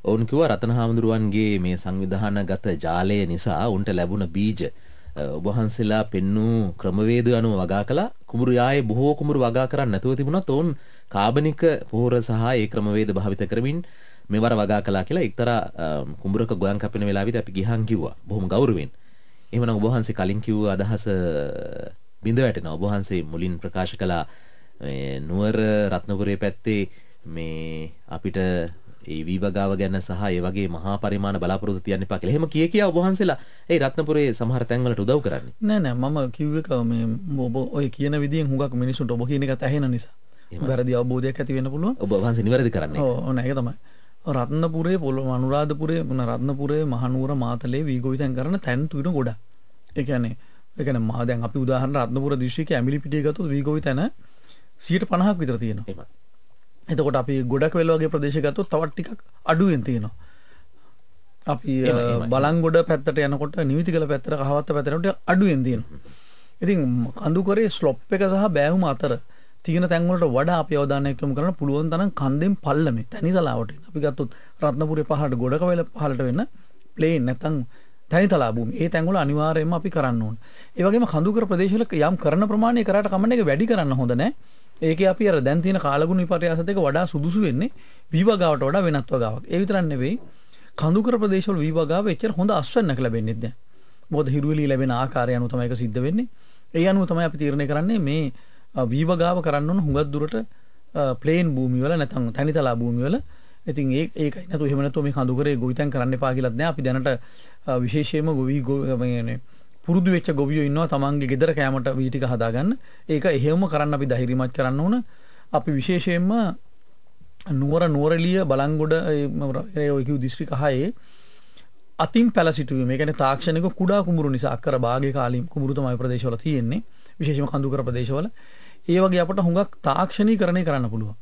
ඔවුන්කිව රතන හාමුදුරුවන්ගේ මේ සංවිධාන ගත ජාලය නිසා උන්ට ලැබුණ බීජ ඔබහන්සලා පෙන්නූ ක්‍රමවේද අනුව වගා කලා කුමරු යායේ බොහෝ කුමරු වගා කරන්න නැතුව තිබුණත් ඔවුන් කාබනික පොහොර සහ ඒ ක්‍රමවේද භාවිත කරමින් මෙවර වගා කලා කියලා එක්තරා කුඹරක ගොයන් කපින වෙලාවෙදී අපි ගිහන් කිව්වා බොහොම ගෞරවයෙන්. එහෙමනම් ඔබ වහන්සේ කලින් කිව්ව අදහස බිඳ වැටෙනවා. ඔබ වහන්සේ මුලින් ප්‍රකාශ කළා මේ නුවර රත්නපුරේ පැත්තේ මේ අපිට ඒ වීවගාව ගැන සහ ඒ වගේ මහා පරිමාණ බලාපොරොත්තු තියන්න එපා කියලා. එහෙම කිය කියා ඔබ වහන්සේලා ඒ රත්නපුරේ සමහර තැන්වලට උදව් කරන්නේ. නෑ නෑ මම කිව්වේ කව මේ ඔබ ඔය කියන විදියෙන් හුඟක් මිනිසුන්ට ඔබ කියන එකත් ඇහෙන නිසා. වැරදි අවබෝධයක් ඇති වෙන්න පුළුවන්. ඔබ වහන්සේ නිවැරදි කරන්නේ. ඔව් නෑ ඒක තමයි. රත්නපුරේ පොළොව අනුරාධපුරේ රත්නපුරේ මහනුවර මාතලේ වීගොවිතැන් කරන තැන් තුන ගොඩක්. ඒ කියන්නේ ඒ කියන්නේ මහා දැන් අපි උදාහරණ රත්නපුර දිස්ත්‍රික්කයේ ඇමිලිපිටිය ගත්තොත් වීගොවිතැන 150ක් විතර තියෙනවා. එතකොට අපි ගොඩක් වෙල්වාගේ ප්‍රදේශගත්තු තවට්ටික් අඩුවෙන් තියෙනවා. අපි බලංගොඩ පැත්තට යනකොට නිවිති කළ පැත්තර කහවත්ත පැතරට අඩුවෙන් තියෙන. ඉතින් කඳුකරේ ස්ලොප් එක සහ බෑහුම අතර තියෙන තැන්වලට වඩා අප අවධානයකම කරන පුළුවන් තනම් කන්දෙන් පල්ලම තැනි තලාවට අපි ගත්තුත් රත්නපුරය පහට ගොඩක වෙල පහලට වෙන්න ප්ලේන් නැතන් තැනි තලාබූම ඒ තැන්ගල අනිවාරයම අපි කරන්න ඕන් ඒවගේම කඳුකර ප්‍රදේශලක යම් කරන ප්‍රමාණය කරට කමන එක වැඩි කරන්න හොඳනෑ ඒක අපි අර දැන් තියෙන කාලගුණ විපර්යාසත් එක්ක වඩා සුදුසු වෙන්නේ විවගාවට වඩා වෙනත් වගාවක්. ඒ විතරක් නෙවෙයි කඳුකර ප්‍රදේශවල විවගාව එච්චර හොඳ අස්වැන්නක් ලැබෙන්නේ නැහැ. මොකද හිරුවෙලි ලැබෙන ආකාරය අනුව තමයි ඒක සිද්ධ වෙන්නේ. ඒ අනුව තමයි අපි තීරණය කරන්නේ මේ විවගාව කරන්න ඕන හුඟක් දුරට ප්ලේන් භූමි වල නැත්නම් තනිතලා භූමි වල ඉතින් ඒ ඒකයි නැතු එහෙම නැතු මේ කඳුකරේ ගොවිතැන් කරන්න එපා කියලාත් නෑ අපි දැනට විශේෂයෙන්ම ගොවි මේ පුරුදු වෙච්ච ගොවියෝ ඉන්නවා තමන්ගේ ගෙදර කෑමට මේ ටික හදාගන්න. ඒක එහෙම කරන්න අපි ධෛර්යමත් කරන්න ඕන. අපි විශේෂයෙන්ම නුවර නුවරඑළිය බලංගොඩ ඒ ඔය කිව් දිස්ත්‍රික් හයේ අතින් පැල සිටුවීම. ඒ කියන්නේ තාක්ෂණික කුඩා කුඹුරු නිසා අක්කර භාගයේ කාලීම් කුඹුරු තමයි ප්‍රදේශවල තියෙන්නේ. විශේෂයෙන්ම කඳුකර ප්‍රදේශවල. ඒ වගේ අපට හුඟක් තාක්ෂණීකරණය කරන්න පුළුවන්.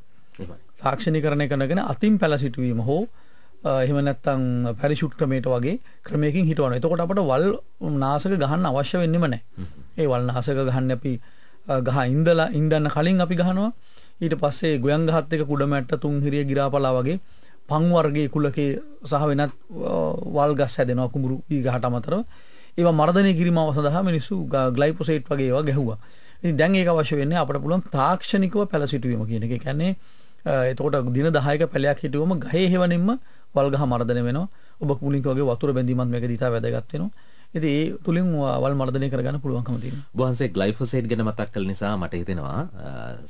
තාක්ෂණීකරණය කරනගෙන අතින් පැල සිටුවීම හෝ එහෙම නැත්නම් පැරිෂුට් ක්‍රමයට වගේ ක්‍රමයකින් හිටවනවා. එතකොට අපට වල් නාසක ගහන්න අවශ්‍ය වෙන්නෙම නැහැ. ඒ වල් නාසක ගහන්න අපි ගහ ඉඳලා ඉඳන්න කලින් අපි ගහනවා. ඊට පස්සේ ගොයන් ගහත් එක කුඩ මැට්ට තුන් හිරිය ගිරාපලා වගේ පන් වර්ගයේ කුලකේ සහ වෙනත් වල් ගස් හැදෙනවා කුඹුරු ඊ ගහට අමතරව. ඒවා මර්ධනය කිරීම සඳහා මිනිස්සු ග්ලයිපොසේට් වගේ ඒවා ගැහුවා. ඉතින් දැන් ඒක අවශ්‍ය වෙන්නේ අපට පුළුවන් තාක්ෂණිකව පැළ සිටුවීම කියන එක. ඒ කියන්නේ එතකොට දින 10ක පැලයක් හිටුවම ගහේ හැවණින්ම වල්ගහ මර්ධනය වෙනවා. ඔබ කුලින්ක වගේ වතුර බැඳීමත් මේකදී ඉතා වැදගත් වෙනවා. ඉතින් ඒ තුලින් වල් මර්ධනය කරගන්න පුළුවන්කම තියෙනවා. වහන්සේ ග්ලයිෆොසේට් ගැන මතක් කළ නිසා මට හිතෙනවා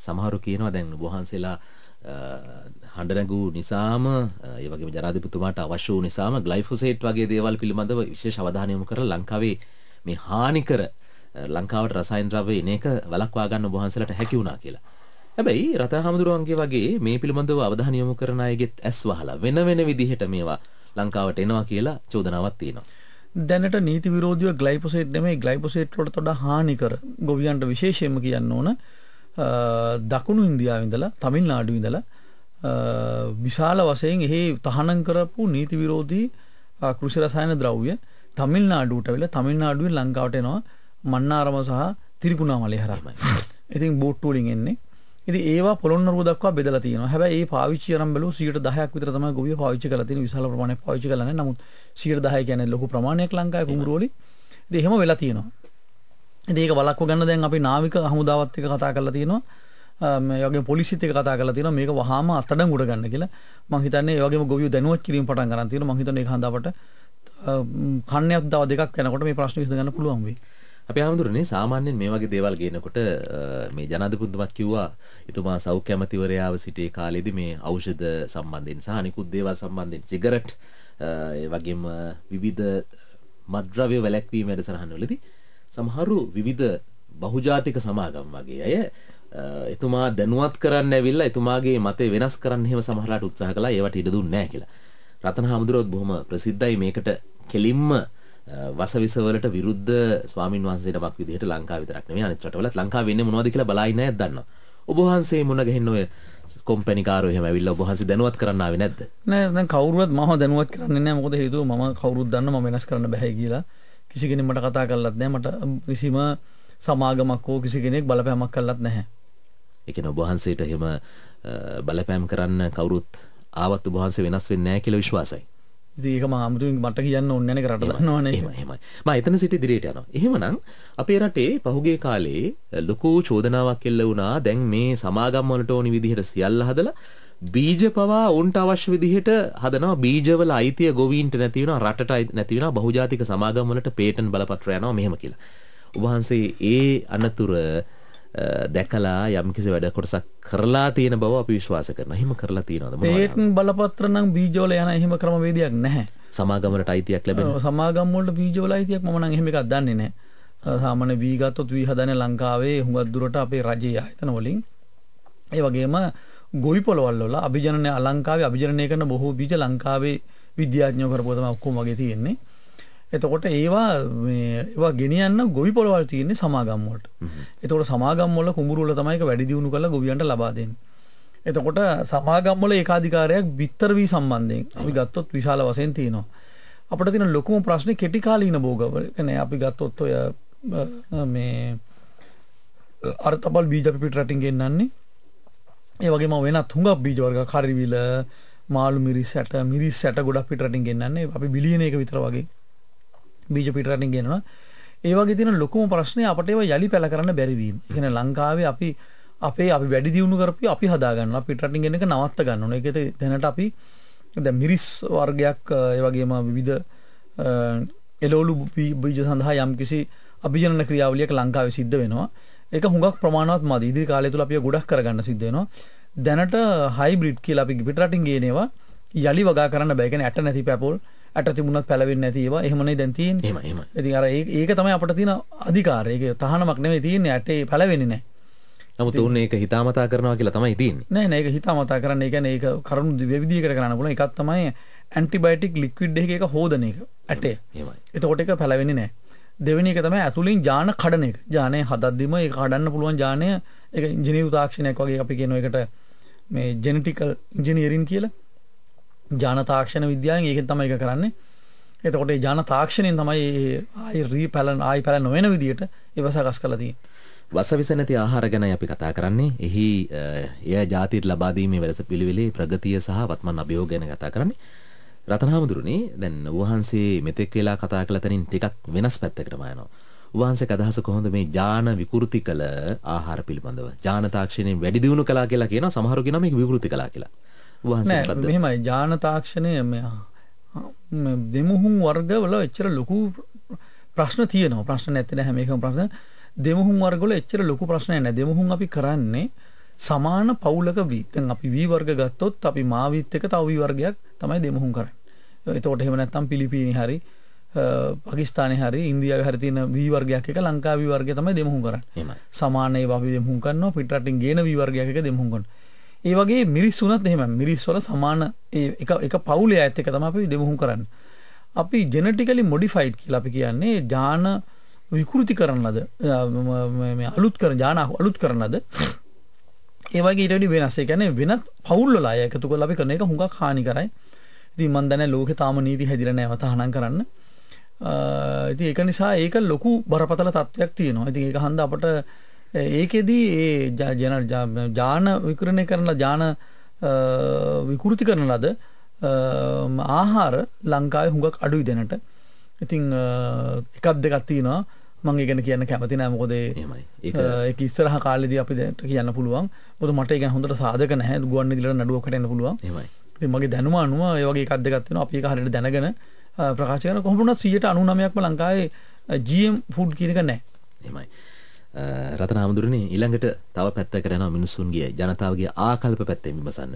සමහරු කියනවා දැන් වහන්සේලා හඬනගු නිසාම ඒ වගේම ජනාධිපතිතුමාට අවශ්‍ය වූ නිසාම ග්ලයිෆොසේට් වගේ දේවල් පිළිබඳව විශේෂ අවධානය යොමු කරලා ලංකාවේ මේ හානිකර ලංකාවට රසායන ද්‍රව්‍ය එන එක වළක්වා ගන්න වහන්සේලාට හැකි වුණා කියලා. හැබැයි රතා හාමුදුරුවන්ගේ වගේ මේ පිළිබඳව අවධානය යොමු කරන අයගෙත් ඇස් වහලා වෙන වෙන විදිහට මේවා ලංකාවට එනවා කියලා චෝදනාවක් තියෙනවා. දැනට නීති විරෝධීව ග්ලයිපොසේට් නෙමෙයි ග්ලයිපොසේට් වලට වඩා හානිකර ගොවියන්ට විශේෂයෙන්ම කියන්න ඕන දකුණු ඉන්දියාවේ ඉඳලා තමිල්නාඩුවේ ඉඳලා විශාල වශයෙන් එහි තහනම් කරපු නීති විරෝධී කෘෂි රසායන ද්‍රව්‍ය තමිල්නාඩුවට වෙලා තමිල්නාඩුවෙන් ලංකාවට එනවා මන්නාරම සහ තිරිකුණාමලේ හරහා. ඉතින් බෝට්ටු වලින් එන්නේ ඉතින් ඒවා පොළොන්න රුව දක්වා බෙදලා තියෙනවා. හැබැයි ඒ පාවිච්චි අරන් බැලුවොත් 10%ක් විතර තමයි ගොවිය පාවිච්චි කරලා තියෙන විශාල ප්‍රමාණයක් පාවිච්චි කරලා නැහැ. නමුත් 10% කියන්නේ ලොකු ප්‍රමාණයක් ලංකාවේ කුඹුරු වලින්. ඉතින් එහෙම වෙලා තියෙනවා. ඉතින් ඒක වළක්ව ගන්න දැන් අපි නාවික හමුදාවත් එක්ක කතා කරලා තියෙනවා. මේ වගේ පොලිසිත් එක්ක කතා කරලා තියෙනවා මේක වහාම අත්අඩංගුවට ගන්න කියලා. මම හිතන්නේ ඒ වගේම ගොවියෝ දැනුවත් කිරීම පටන් ගන්න තියෙනවා. මම හිතන්නේ ඒක හඳාපට කන්නයක් දව දෙකක් යනකොට මේ ප්‍රශ්නේ විසඳ ගන්න පුළුවන් වෙයි. අපේ හාමුදුරනේ සාමාන්‍යයෙන් මේ වගේ දේවල් ගේනකොට මේ ජනාධිපතිතුමා කිව්වා එතුමා සෞඛ්‍ය ඇමතිවරයාව සිටේ කාලෙදි මේ ඖෂධ සම්බන්ධයෙන් සහ අනිකුත් දේවල් සම්බන්ධයෙන් සිගරට් ඒ වගේම විවිධ මද්‍රව්‍ය වැළැක්වීම වැඩසටහන්වලදී සමහරු විවිධ බහුජාතික සමාගම් වගේ අය එතුමා දැනුවත් කරන්න ඇවිල්ලා එතුමාගේ මතේ වෙනස් කරන්න එහෙම සමහරලාට උත්සාහ කළා ඒවට ඉඩ දුන්නේ නැහැ කියලා. රතන හාමුදුරුවොත් බොහොම ප්‍රසිද්ධයි මේකට කෙලින්ම වසවිස වලට විරුද්ධ ස්වාමින් වහන්සේට බක් විදිහට ලංකාව විතරක් නෙමෙයි අනිත් රටවලත් ලංකාව වෙන්නේ මොනවද කියලා බලයි නෑ දන්නවා. ඔබ වහන්සේ මුණ ගැහෙන්න ඔය කොම්පැනිකාරෝ එහෙම ඇවිල්ලා ඔබ වහන්සේ දැනුවත් කරන්න ආවේ නැද්ද? නෑ දැන් කවුරුවත් මම දැනුවත් කරන්නේ නෑ මොකද හේතුව මම කවුරුත් දන්න මම වෙනස් කරන්න බෑ කියලා කිසි කෙනෙක් මට කතා කරලත් නෑ මට කිසිම සමාගමක් හෝ කිසි කෙනෙක් බලපෑමක් කරලත් නැහැ. ඒ කියන්නේ ඔබ වහන්සේට එහෙම බලපෑම් කරන්න කවුරුත් ආවත් ඔබ වහන්සේ වෙනස් වෙන්නේ නැහැ කියලා විශ්වාසයි. ඒක මාමුතුන් මට කියන්න ඔන්නන කරට දන්නවන හමයි ම එතන සිට දිරට යන එහෙමනම් අපේ රටේ පහුගේ කාලේ ලොකු චෝදනාවක් කෙල්ල වුණා දැන් මේ සමාගම්වලට ඕනි විදිහට සියල්ල හදල බීජ පවා උන්ට අවශ්‍ය විදිහට හදනවා බීජවල අයිතිය ගොවීන්ට නැතිවෙන රටට නැතිවෙන බහුජාතික සමාගම්වලට පේටන් බලපත්‍රයනවා මෙහෙම කියලා. උවහන්සේ ඒ අනතුර දැකලා යම්කිසි වැඩ කොටසක් කරලා තියෙන බව අපි විශ්වාස කරන හිම කරලා තියෙනවද ඒත් බලපත්‍රනම් බීජෝල යන එහෙම ක්‍රමවේදයක් නැහැ සමාගමට අයිතියක් ලැබෙන සමාගම්වලට බීජෝල අයිතියක් මම නම් එහෙම එකක් දන්නේ නැහැ සාමාන්‍ය වීගත්ොත් වීහදන ලංකාවේ හුඟක් දුරට අපේ රජය ආයතන වලින් ඒ වගේම ගොවි පොළොල්ල අභිජනය අලංකාවේ අභිජනය කරන බොහෝ බීජ ලංකාවේ විද්‍යාඥෝ කරපුතම ඔක්කොම වගේ තියෙන්නේ එතකොට ඒවා ඒවා ගෙනියන්න ගොවි පොළවල් තියන්නේ සමාගම් වලට. එතකොට සමාගම් වල කුඹුරු වල තමයි ඒක වැඩි දියුණු කරලා ගොවියන්ට ලබා දෙන්නේ. එතකොට සමාගම් වල ඒකාධිකාරයක් බිත්තර වී සම්බන්ධයෙන් අපි ගත්තොත් විශාල වශයෙන් තියෙනවා. අපිට තියෙන ලොකුම ප්‍රශ්නේ කෙටි කාලීන භෝගවල. කියන්නේ අපි ගත්තොත් ඔය මේ අර්ථබල් බීජ අපි පිට රටින් ගෙන්නන්නේ. ඒ වගේම වෙනත් හුඟක් බීජ වර්ග කරවිල මාළු මිරිස් ඇට මිරිස් ඇට ගොඩක් පිට රටින් ගෙන්නන්නේ. අපි බිලියන එක විතර වගේ. බීජ පිටරටින් ගෙනවා ඒ වගේ තියෙන ලොකුම ප්‍රශ්නේ අපට ඒවා යලි පැල කරන්න බැරි වීම. ඒ කියන්නේ ලංකාවේ අපි අපේ අපි වැඩි දියුණු කරපු අපි හදා ගන්නවා. පිටරටින් ගෙන එක නවත්ත ගන්න ඕනේ. ඒක දැනට අපි දැන් මිරිස් වර්ගයක් ඒ වගේම විවිධ එළවලු බීජ සඳහා යම්කිසි අභිජනන ක්‍රියාවලියක් ලංකාවේ සිද්ධ වෙනවා. ඒක හුඟක් ප්‍රමාණවත් මදි. ඉදිරි කාලය තුල අපි ගොඩක් කරගන්න සිද්ධ වෙනවා. දැනට හයිබ්‍රිඩ් කියලා අපි පිටරටින් ගේනවා. යලි වගා කරන්න බෑ. කියන්නේ ඇට නැති පැපොල් ඇට තිබුණත් පැලවෙන්න ඇතිව එහමනේ දැන් තියෙන් එම ඉති අර ඒක තමයි අපට තින අධිකාරයක තහනමක් නෙවේ තියන්නේ ඇටේ පැලවෙෙන නෑ නමුත් උන් ඒක හිතාමතා කරනවා කියලා තමයි තියෙන්නේ. නෑ නෑ ඒක හිතාමතා කරන්න ඒ කියන්නේ ඒක කරුණු විවිධයකට කරන්න පුළුවන්. එකක් තමයි ඇන්ටිබයොටික් ලික්විඩ් එකක ඒක හොදන එක. ඇටේ. එහෙමයි. එතකොට ඒක පැලවෙන්නේ නෑ. දෙවෙනි එක තමයි ඇතුලින් ජාන කඩන එක. ජානය හදද්දිම ඒක කඩන්න පුළුවන් ජානය ඒක ඉංජිනේරු තාක්ෂණයක් වගේ අපි කියන එකට මේ ජෙනටිකල් ඉංජිනේරින් කියලා. ජාන තාක්ෂණ විද්‍යාවෙන් ඒකෙන් තමයි එක කරන්නේ. එතකොට ඒ ජාන තාක්ෂණයෙන් තමයි ආයි රීපැලන් ආයි පැල නොවන විදිහට ඒව සකස් කරලා තියෙන්නේ. වසවිස නැති ආහාර ගැන අපි කතා කරන්නේ. එහි එය ජාතියට ලබා දීමේ වැඩසපිළිවෙලේ ප්‍රගතිය සහ වත්මන් අභියෝග ගැන කතා කරන්නේ. රතනහාමුදුරනේ දැන් වහන්සේ මෙතෙක් වෙලා කතා කළ තැනින් ටිකක් වෙනස් පැත්තකටම යනවා. වහන්සේ අදහස කොහොඳ මේ ජාන විකෘති කළ ආහාර පිළිබඳව ජානතාක්ෂණයෙන් වැඩි දියුණු කලා කියලා කියන සමහරු කියන මේක විකෘති කලා කියලා. මෙහෙමයි ජාන තාක්ෂණය දෙමුහුම් වර්ගවල එච්චර ලොකු ප්‍රශ්න තියන ප්‍රශ්න ඇතින හැමකම ප්‍රශ්න දෙමුහුම් වර්ගල එච්චර ලොකු ප්‍රශ්නය නැ දෙමුහුම් අපි කරන්නේ සමාන පවුලක වීතන් අපි වී වර්ග ගත්තොත් අපි මාවිත් එක තවී වර්ගයක් තමයි දෙමුහුම් කරන්න එතකොට එහෙම නැත්තම් පිලිපීනි හරි පකිස්ාන හරි ඉන්දිය හරිතින වීවර්ගයක් එක ලංකාවී වර්ග තමයි දෙමුහුම් කරන්න සමානය අපි දෙමුහුම් කරන්න පිටරටින් ගේන වීවර්ගයක දෙමුහුම් කරන්න ඒ වගේ මිරිස්සුනත් එහෙම මිරිස්වල සමාන එක පවුලේ ඇත් එක තම අපි දෙමුහුම් කරන්න. අපි ජෙනටිකලි මොඩිෆයිඩ් කියලා අපි කියන්නේ ජාන විකෘති කරන ලද අලුත් කර ජාන අලුත් කරන ලද ඒ වගේ ඊට වඩා වෙනස් ඒ කියන්නේ වෙනත් පවුල් වල අය එකතු කරලා අපි කරන එක හුඟක් හානි කරයි. ඉතින් මන් දන්නේ ලෝකේ තාම නීති හැදිලා නැහැ වතහනම් කරන්න. ඉතින් ඒක නිසා ඒක ලොකු බරපතල තත්වයක් තියෙනවා. ඉතින් ඒක හන්ද අපට ඒකෙදී ඒ ජාන විකරණය කරන ජාන විකෘති කරන ලද ආහාර ලංකාවේ හුඟක් අඩුයි දෙනට ඉතිං එකක් දෙකක් තියෙනවා මං ගැන කියන්න කැමති නෑ මොකදේ එක ඉස්සරහ කාලෙද අපි දැට කියන්න පුළුවන් බොද මට ගැ හොඳට සාධක නැහැ ගුවන් දිල නඩුවකටන පුළුවන් මගේ දැනුම අනුව ඒවගේ කදගත්වන අපි හරට දැනගෙන ප්‍රකාශයන කොහොමට සියට අනුනමයක්ම ලංකායි ජම් ෆුඩ් කියනක නෑ එමයි රතන හාමුදුරනේ ඊළඟට තව පැත්තකට යනවා මිනිස්සුන්ගේ ජනතාවගේ ආකල්ප පැත්තෙන් විමසන්න.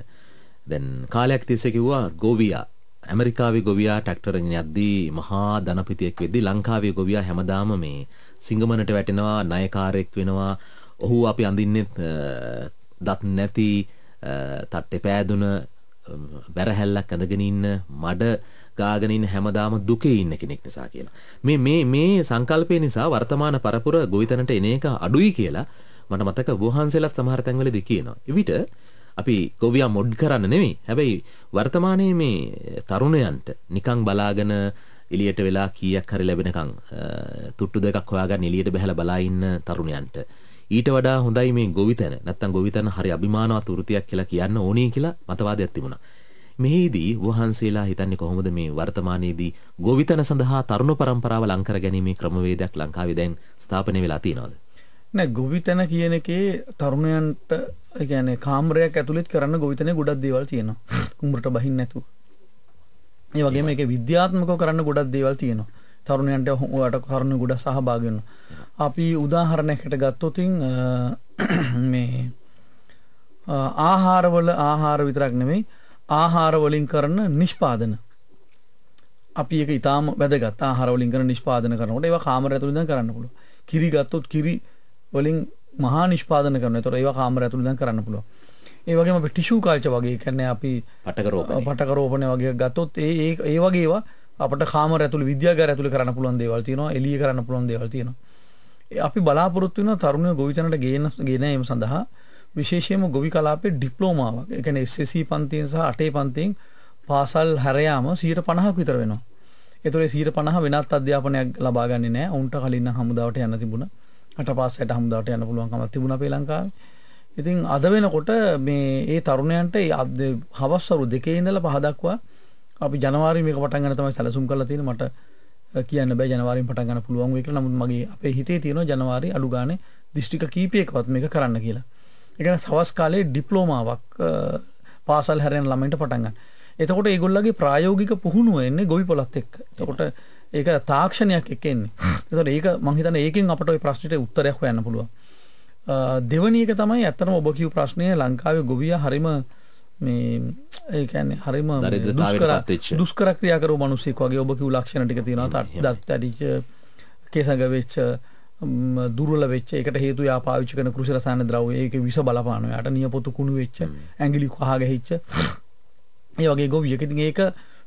දැන් කාලයක් තිස්සේ කිව්වා ගෝවියා ඇමරිකාවේ ගොවියා ටැක්ටරෙන් යද්දී මහා ධනපතියෙක් වෙද්දී ලංකාවේ ගොවියා හැමදාම මේ සිංගමනට වැටෙනවා ණයකාරයෙක් වෙනවා. ඔහු අපි අඳින්නේ දත් නැති තට්ටේ පෑදුන බැරහැල්ලක් ඇඳගෙන ඉන්න මඩ ගාගෙන ඉන්න හැමදාම දුකේ ඉන්න කෙනෙක් නිසා කියලා. මේ මේ මේ සංකල්පය නිසා වර්තමාන පරපුර ගොවිතැනට එන එක අඩුයි කියලා මට මතක වහන්සේලත් සමහර තැන්වලදී කියනවා. එවිට අපි ගොවියා මොඩ් කරන්න නෙමෙයි. හැබැයි වර්තමානයේ මේ තරුණයන්ට නිකන් බලාගෙන එළියට වෙලා කීයක් හරි ලැබෙනකන් තුට්ටු දෙකක් හොයාගෙන එළියට බහැලා බලා ඉන්න තරුණයන්ට ඊට වඩා හොඳයි මේ ගොවිතැන නැත්තම් ගොවිතැන හරි අභිමානවත් වෘතියක් කියලා කියන්න ඕනේ කියලා මතවාදයක් තිබුණා. මෙහිදී වහන්සේලා හිතන්නේ කොහොමද මේ වර්තමානයේදී ගොවිතැන සඳහා තරුණ පරම්පරාව ලං කරගැනීමේ ක්‍රමවේදයක් ලංකාවේ දැන් ස්ථාපනය වෙලා තියෙනවද? නෑ ගොවිතැන කියන එකේ තරුණයන්ට ඒ කියන්නේ කාමරයක් ඇතුළෙත් කරන්න ගොවිතැනේ ගොඩක් දේවල් තියෙනවා. කුඹරට බහින්න නැතුව. ඒ වගේම ඒකේ විද්‍යාත්මකව කරන්න ගොඩක් දේවල් තියෙනවා. තරුණයන්ට ඔයාට කරුණු ගොඩක් සහභාගී වෙනවා. අපි උදාහරණයකට ගත්තොත් මේ ආහාරවල ආහාර විතරක් නෙමෙයි ආහාරවලින් කරන නිෂ්පාදන අපි ඒක ඉතාම වැදගත් ආහාරවලින් කරන නිෂ්පාදන කරනකොට ඒවා කාමර ඇතුළේ ඉඳන් කරන්න පුළුවන්. කිරි ගත්තොත් කිරි වලින් මහා නිෂ්පාදන කරනවා. ඒතකොට ඒවා කාමර ඇතුළේ ඉඳන් කරන්න පුළුවන්. ඒ වගේම අපි ටිෂු කල්චර් වගේ කියන්නේ අපි පටකරෝපණය පටකරෝපණය වගේ ගත්තොත් ඒ ඒ ඒ වගේ ඒවා අපිට කාමර ඇතුළේ විද්‍යාගාර ඇතුළේ කරන්න පුළුවන් දේවල් තියෙනවා. එළිය කරන්න පුළුවන් දේවල් තියෙනවා. අපි බලාපොරොත්තු වෙන තරුණයෝ ගොවිතැනට ගේන ගේන එම සඳහා විශේෂයම ගොවි කලාපේ ඩිප්ලෝමාවක් එකන එස්සී පන්තියෙන් සහ අටේ පන්තියෙන් පාසල් හැරයාම සීට පණහක් විතර වෙනවා එතුරේ සීට පණහ වෙනත් අධ්‍යාපනයක් ලබාගන්න නෑ ඔුන්ට කලින්න හමුදාවට යන්න තිබුණ හට පාසට හමුදාවට යන්න පුළුවන්කමත් තිබුණ පේලංකා ඉතින් අද වෙනකොට මේ ඒ තරුණයන්ට අද හවස්වරු දෙකේ ඉඳල පහදක්වා අපි ජනවාරි මේක පටන් ගන්න තමයි සැලසුම් කරලා තියෙන්නේ මට කියන්න බෑ ජනවාරියෙන් පටන් ගන්න පුළුවන් වෙයි කියලා නමුත් මගේ අපේ හිතේ තියෙනවා ජනවාරි අඩු ගානේ දිස්ත්‍රික්ක කීපයකවත් මේක කරන්න කියලා ඒ කියන්නේ සවස් කාලේ ඩිප්ලෝමාවක් පාසල් හැරෙන ළමයින්ට පටන් ගන්න. එතකොට ඒගොල්ලගේ ප්‍රායෝගික පුහුණුව එන්නේ ගොවිපලත් එක්ක. එතකොට ඒක තාක්ෂණයක් එක්ක එන්නේ. එතකොට ඒක මම හිතන්නේ ඒකෙන් අපට ওই ප්‍රශ්නෙට උත්තරයක් හොයන්න පුළුවන්. දෙවැනි එක තමයි ඇත්තටම ඔබ කියපු ප්‍රශ්නේ ලංකාවේ ගොවියා හරිම මේ ඒ කියන්නේ හරිම දුෂ්කර දුෂ්කර ක්‍රියා කරන මිනිස්සෙක් වගේ ඔබ කිව්ව ලක්ෂණ ටික තියෙනවා. දත් ඇඩිච්ච, කේසඟ වෙච්ච දුර්වල වෙච්ච ඒකට හේතු යා පාවිච්චි කරන කෘෂි රසායන ද්‍රව්‍ය ඒක විස බලපානවා. යාට නියපොතු කුණු වෙච්ච, ඇඟිලි කහ ගැහිච්ච ඒ වගේ ගොවියෙක්. ඉතින් ඒක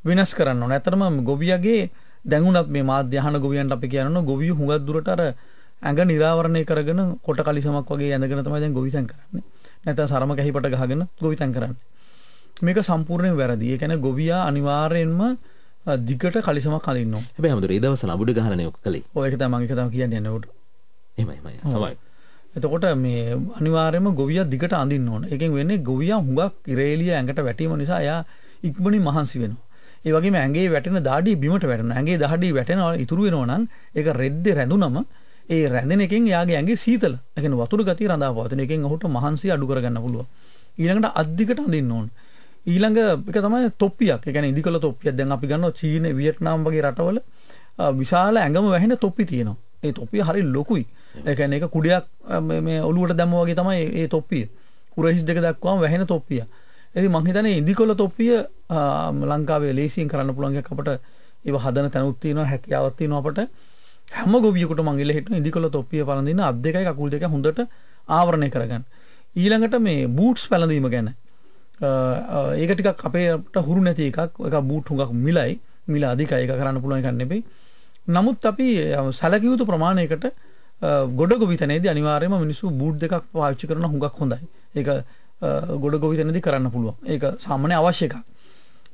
වෙනස් කරන්න ඕන. ඇත්තටම ගොවියගේ දැන්ුණත් මේ මාධ්‍ය අහන ගොවියන්ට අපි කියනවා ගොවිය හුඟක් දුරට අර ඇඟ නිරාවරණය කරගෙන කොට කලිසමක් වගේ ඇඳගෙන තමයි දැන් ගොවිතැන් කරන්නේ. නැත්නම් සරම කැහිපට ගහගෙන ගොවිතැන් කරන්නේ. මේක සම්පූර්ණයෙන් වැරදි. ඒ කියන්නේ ගොවියා අනිවාර්යයෙන්ම දිගට කලිසමක් අඳින්න ඕන. හැබැයි හැමදෙරේ දවසල අබුඩ ගහන නේ ඔක කලේ. ඔය එක තමයි මම එක තමයි කියන්නේ යන්නේ උඩ. එමයි සමයි එතකොට මේ අනිවාර්යම ගොවිය දිගට අඳින්න ඕන එකෙන් වෙන්නේ ගොවිය හුඟක් ඉරේලිය ඇඟට වැටීම නිසා එයා ඉක්මනින් මහන්සි වෙනවා ඒ වගේම ඇඟේ වැටෙන දාඩිය බිමට වැටෙනවා ඇඟේ දහඩිය වැටෙනවා ඉතුරු වෙනවා නම් ඒක රෙද්දේ රැඳුනම ඒ රැඳෙන එකෙන් එයාගේ ඇඟේ සීතල ඒ කියන්නේ වතුර ගතිය රඳා පවතින එකෙන් ඔහුට මහන්සිය අඩු කරගන්න පුළුවන් ඊළඟට අද්දිකට අඳින්න ඕන ඊළඟ එක තමයි තොප්පියක් ඒ කියන්නේ ඉදිකල තොප්පියක් දැන් අපි ගන්නවා චීන වියට්නාම් වගේ රටවල විශාල ඇඟම වැහෙන තොප්පි තියෙනවා ඒ තොපිය හරි ලොකුයි එකැන එක කුඩයක් මේ ඔලුවට දැමවගේ තමයි ඒ තොප්පිය කුරහිස් දෙක දක්වාම වැහෙන තොප්පිය ඇති මංහිතන ඉදිකොල තොප්පිය ලංකාවේ ලේසින් කරන්න පුළන්ගේ අපට ඒ හදන තැනුත්තින හැකියාවත්තින අපට හැම ගොියකට මංගල හිට ඉදිකොල තොප්පිය පලඳන්න අද දෙකයි අකුල් දෙක හොඳට ආවරණය කරගන්න ඊළඟට මේ බූට්ස් පැලඳීම ගැන ඒකටිකක් අපේට හුරු නැති එකක් එක බූට් හුඟක් මිලයි මිල අධික ඒක කරන්න පුළුවන් කන්නෙබේ නමුත් අපි සැලකියයුතු ප්‍රමාණයකට ගොඩ ගොවිතනේද අනිවාර්යම මිනිස්සු බූඩ් දෙකක් පාවිච්චි කරන හුඟක් හොඳයි ඒක ගොඩ ගොවිතනදි කරන්න පුළුවන් ඒක සාමනය අවශ්‍යක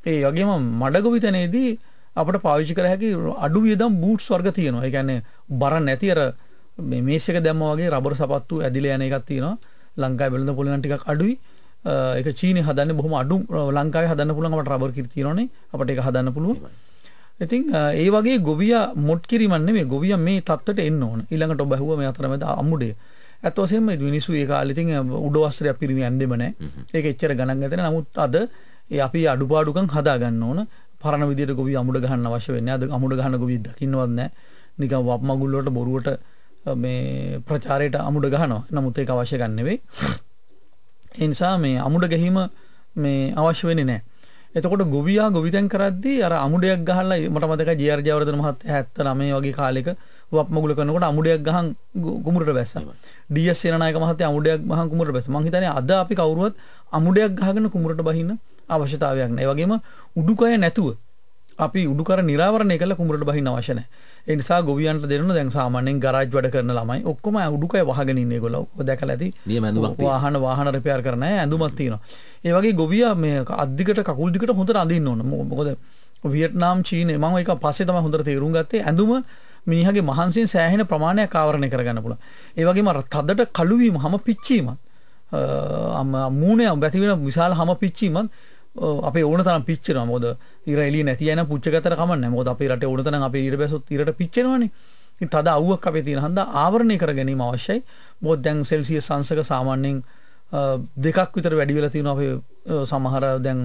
ඒ වගේම මඩ ගොවිතනේදී අපට පාවිච්චි කර හැකි අඩු වියදම් බූට්ස් වර්ග තියෙනවා ඒ කියන්නේ බර නැති අර මේසක දැම්ම වගේ රබර් සපත්තු ඇදිලා යන එකක් තියෙනවා ලංකාවේ වෙළඳ පොළ නම් ටිකක් අඩුයි ඒක චීනය හදන්න බොහොම අඩු ලංකාවේ හදන්න පුළුවන් අපට රබර් කිරි තියෙනවනේ අපිට ඒක හදන්න පුළුවන් ඉතින් ඒ වගේ ගොවියා මොට් කිරිමන් නෙමෙයි ගොවියා මේ තත්ත්වයට එන්න ඕන. ඊළඟට ඔබ ඇහුවා මේ අතරමැද අමුඩේ. ඇත්ත වශයෙන්ම මිනිස්සු ඒ කාලේ ඉතින් උඩ වස්ත්‍රයක් පිරිමි ඇන්දෙම නැහැ. ඒක එච්චර ගණන් ගත්තේ නැහැ. නමුත් අද ඒ අපි අඩුපාඩුකම් හදා ගන්න ඕන. පරණ විදියට ගොවි අමුඩ ගහන්න අවශ්‍ය වෙන්නේ. අද අමුඩ ගහන ගොවි දකින්නවත් නැහැ. නිකන් වප් මගුල් වලට බොරුවට මේ ප්‍රචාරයට අමුඩ ගහනවා. නමුත් ඒක අවශ්‍ය ගන්න නෙවෙයි. ඒ නිසා මේ අමුඩ ගැහිම මේ අවශ්‍ය වෙන්නේ නැහැ. එතකොට ගොවියා ගොවිතැන් කරද්දී අර අමුඩයක් ගහලා මට මතකයි ජී.ආර්. ජයවර්ධන මහත්තයා 79 වගේ කාලෙක වප් මගුල කරනකොට අමුඩයක් ගහන් කුඹුරට බැස්සා. ඩී.එස්. සේනානායක මහත්තයා අමුඩයක් ගහන් කුඹුරට බැස්සා. මං හිතන්නේ අද අපි කවුරුවත් අමුඩයක් ගහගෙන කුඹුරට බහින්න අවශ්‍යතාවයක් නැහැ. ඒ වගේම උඩුකය නැතුව අපි උඩුකර නිරාවරණය කළ කුඹුරට බහින්න අවශ්‍ය නැහැ. එනිසා ගොවියන්ට දෙන්න දැන් සාමානෙන් ගරාජ් වැඩ කරන ළමයි ඔක්කොම උඩුකය වහගෙනන්නේ ගොල දැකල ඇති වාහන වාහන රපයාර කරන ඇඳුමත්තියෙන. ඒවගේ ගොවිය මේ අධිකට කකුල්දිකට හොඳට අඳන්න ඕන මොකොද වියට්නාම් චීන ම එක පස්සේ තම හොඳට තේරුම් ගත්තේ ඇඳුම මිනිහගේ මහන්සින් සෑහෙන ප්‍රමාණය කාවරණය කරගන්න පුළ. ඒවගේ මර තදට කලුවීම හම පිච්චීම අම මූනය බැතිවෙන විශාල හම පිච්චීමත් අපේ ඕන තරම් පිච්චෙනවා මොකද ඉර එළිය නැති යන පුච්ච ගතර කමක් නැහැ මොකද අපේ රටේ ඕන තරම් අපේ ඉර බැසොත් ඉරට පිච්චෙනවානේ ඉතින් තද අවුවක් අපේ තියෙන හන්ද ආවරණය කර ගැනීම අවශ්‍යයි මොකද දැන් සෙල්සියස් අංශක සාමාන්‍යයෙන් දෙකක් විතර වැඩි වෙලා තියෙනවා අපේ සමහර දැන්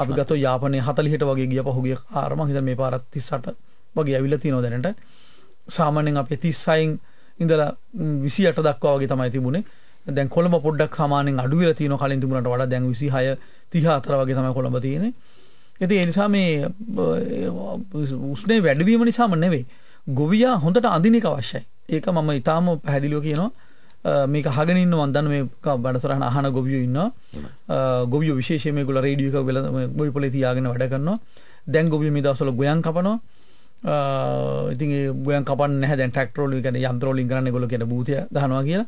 අපි ගත්තොත් යාපනයේ 40ට වගේ ගිය පහුගිය කාලෙ මම හිතන්නේ මේ පාරත් 38 වගේ ඇවිල්ලා තියෙනවා දැනට සාමාන්‍යයෙන් අපේ 36න් ඉඳලා 28 දක්වා වගේ තමයි තිබුණේ දැන් කොළඹ පොඩ්ඩක් සාමානෙන් අඩු වෙලා තියෙනවා කලින් තිබුණට වඩා දැන් 26 34 වගේ තමයි කොළඹ තියෙන්නේ. ඉතින් ඒ නිසා මේ උෂ්ණය වැඩිවීම නිසාම නෙවෙයි. ගොවියා හොඳට අඳින එක අවශ්‍යයි. ඒක මම ඊටාම පැහැදිලිව කියනවා. මේක අහගෙන ඉන්න මම දන්න මේ බඩසරහන අහන ගොවියෝ ඉන්නවා. ගොවියෝ විශේෂයෙන් මේගොල්ල රේඩියෝ එකක වෙලා ගොවි පොලේ තියාගෙන වැඩ කරනවා. දැන් ගොවියෝ මේ දවස්වල ගොයන් කපනවා. ඉතින් ඒ ගොයන් කපන්නේ නැහැ දැන් ට්‍රැක්ටර් වලින් කියන්නේ යන්ත්‍ර වලින් කරන්නේ ගොල්ලෝ කියන භූතය ගහනවා කියලා.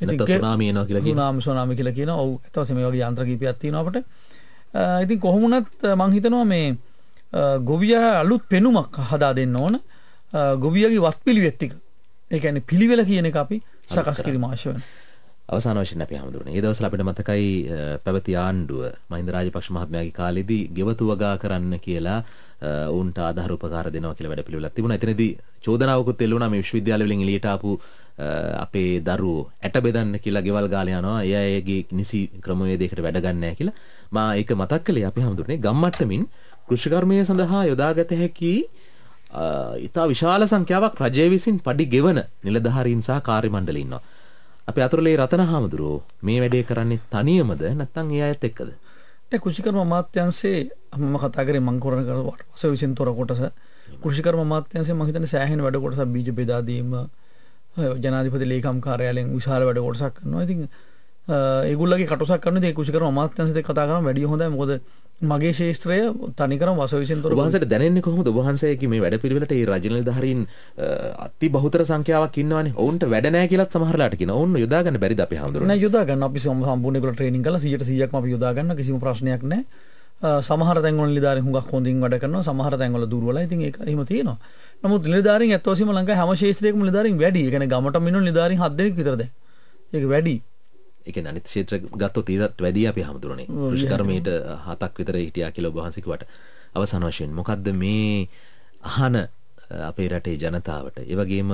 සුනාමියනවා කියලා නාම සුනාමි කියලා කියන ඔව් ඇත්තවසේ මේ වගේ යන්ත්‍ර කීපයක් තියෙනවා අපිට. ඉතින් කොහොමුණත් මං හිතනවා මේ ගොවියා අලුත් පෙනුමක් හදා දෙන්න ඕන ගොවියගේ වත්පිළිවෙත් ටික. ඒ කියන්නේ පිළිවෙල කියන එක අපි සකස් කිරීම අවශ්‍ය වෙනවා. අවසාන වශයෙන් අපි හමුදුනේ. ඒ දවස්වල අපිට මතකයි පැවති ආණ්ඩුව මහින්ද රාජපක්ෂ මහත්මයාගේ කාලෙදී ගෙවතු වගා කරන්න කියලා ඔවුන්ට ආධාර උපකාර දෙනවා කියලා වැඩ පිළිවෙලක් තිබුණා. එතනදී චෝදනාවකුත් එල්ල වුණා මේ විශ්වවිද්‍යාල වලින් එළියට ආපු අපේ දරුවෝ ඇට බෙදන්න කියලා ගෙවල් ගාල යනවා එයා ඒගේ නිසි ක්‍රමවේදයකට වැඩ ගන්නෑ කියලා මා ඒක මතක් කළේ අපි හඳුරන්නේ ගම්මට්ටමින් කෘෂිකර්මය සඳහා යොදාගත හැකි ඉතා විශාල සංඛ්‍යාවක් රජය විසින් පඩි ගෙවන නිලධාරීන් සහ කාර්ය මණ්ඩලින්නවා. අපි අතුරලේ රතන හාමුදුරුවෝ මේ වැඩේ කරන්නේ තනියමද නැත්තම් ඒ අයත් එක්කද? කෘෂිකර්ම අමාත්‍යන්සේ මම කතා කරේ මං කරන කරවට පස විසින් තොර කොටස කෘෂිකර්ම අමාත්‍යන්සේ මම හිතන්නේ සෑහෙන වැඩ කොටසක් බීජ බෙදා දීම ජනාධිපති ලේකම් කාරයාලෙන් විශාල වැඩ කොටසක් කරනවා ඉතින් ඒගොල්ලගේ කටසක් කරන දේ කුෂිකර අමාත්‍යංශ දෙක කතා කරන වැඩි හොඳයි මොකද මගේ ශේත්‍රය තනිකරම වසවිසින් තොර වහන්සට දැනෙන්නේ කොහොමද වහන්සේගේ මේ වැඩ පිළිවෙලට ඒ රජනල් ධාරීන් අති බහුතර සංඛ්‍යාවක් ඉන්නවනේ ඔවුන්ට වැඩ නැහැ කියලා සමහරලාට කියනවා ඔවුන් යොදා ගන්න බැරිද අපි හඳුනන යොදා ගන්න අපි සම්පූර්ණ ඒගොල්ලෝ ට්‍රේනින් කළා 100%ක්ම අපි යොදා ගන්න කිසිම ප්‍රශ්නයක් නැහැ සමහර තැන්ගල නිධාර හුඟක් හොඳින් වැඩ කරන සමහර තැන්ගල දුරවල ඉතින් ඒක එහෙම තියෙනවා. නමුත් නිලධාරීන් ඇත්තවසීම ලංකාවේ හැම ශේත්‍රයකම නිලධාරීන් වැඩි. ඒ කියන්නේ ගමට මිනිහ නිලධාරීන් 7 දෙනෙක් විතර දැන්. ඒක වැඩි. එක අනිත් ශේත්‍ර ගත්තොත් ඊටත් වැඩිය අපි හමුදුරනේ කෘෂිකර්මයට හතක් විතර හිටියා කියලා ඔබ වහන්සේකට අවසන් වශයෙන් මොකද්ද මේ අහන අපේ රටේ ජනතාවට ඒ වගේම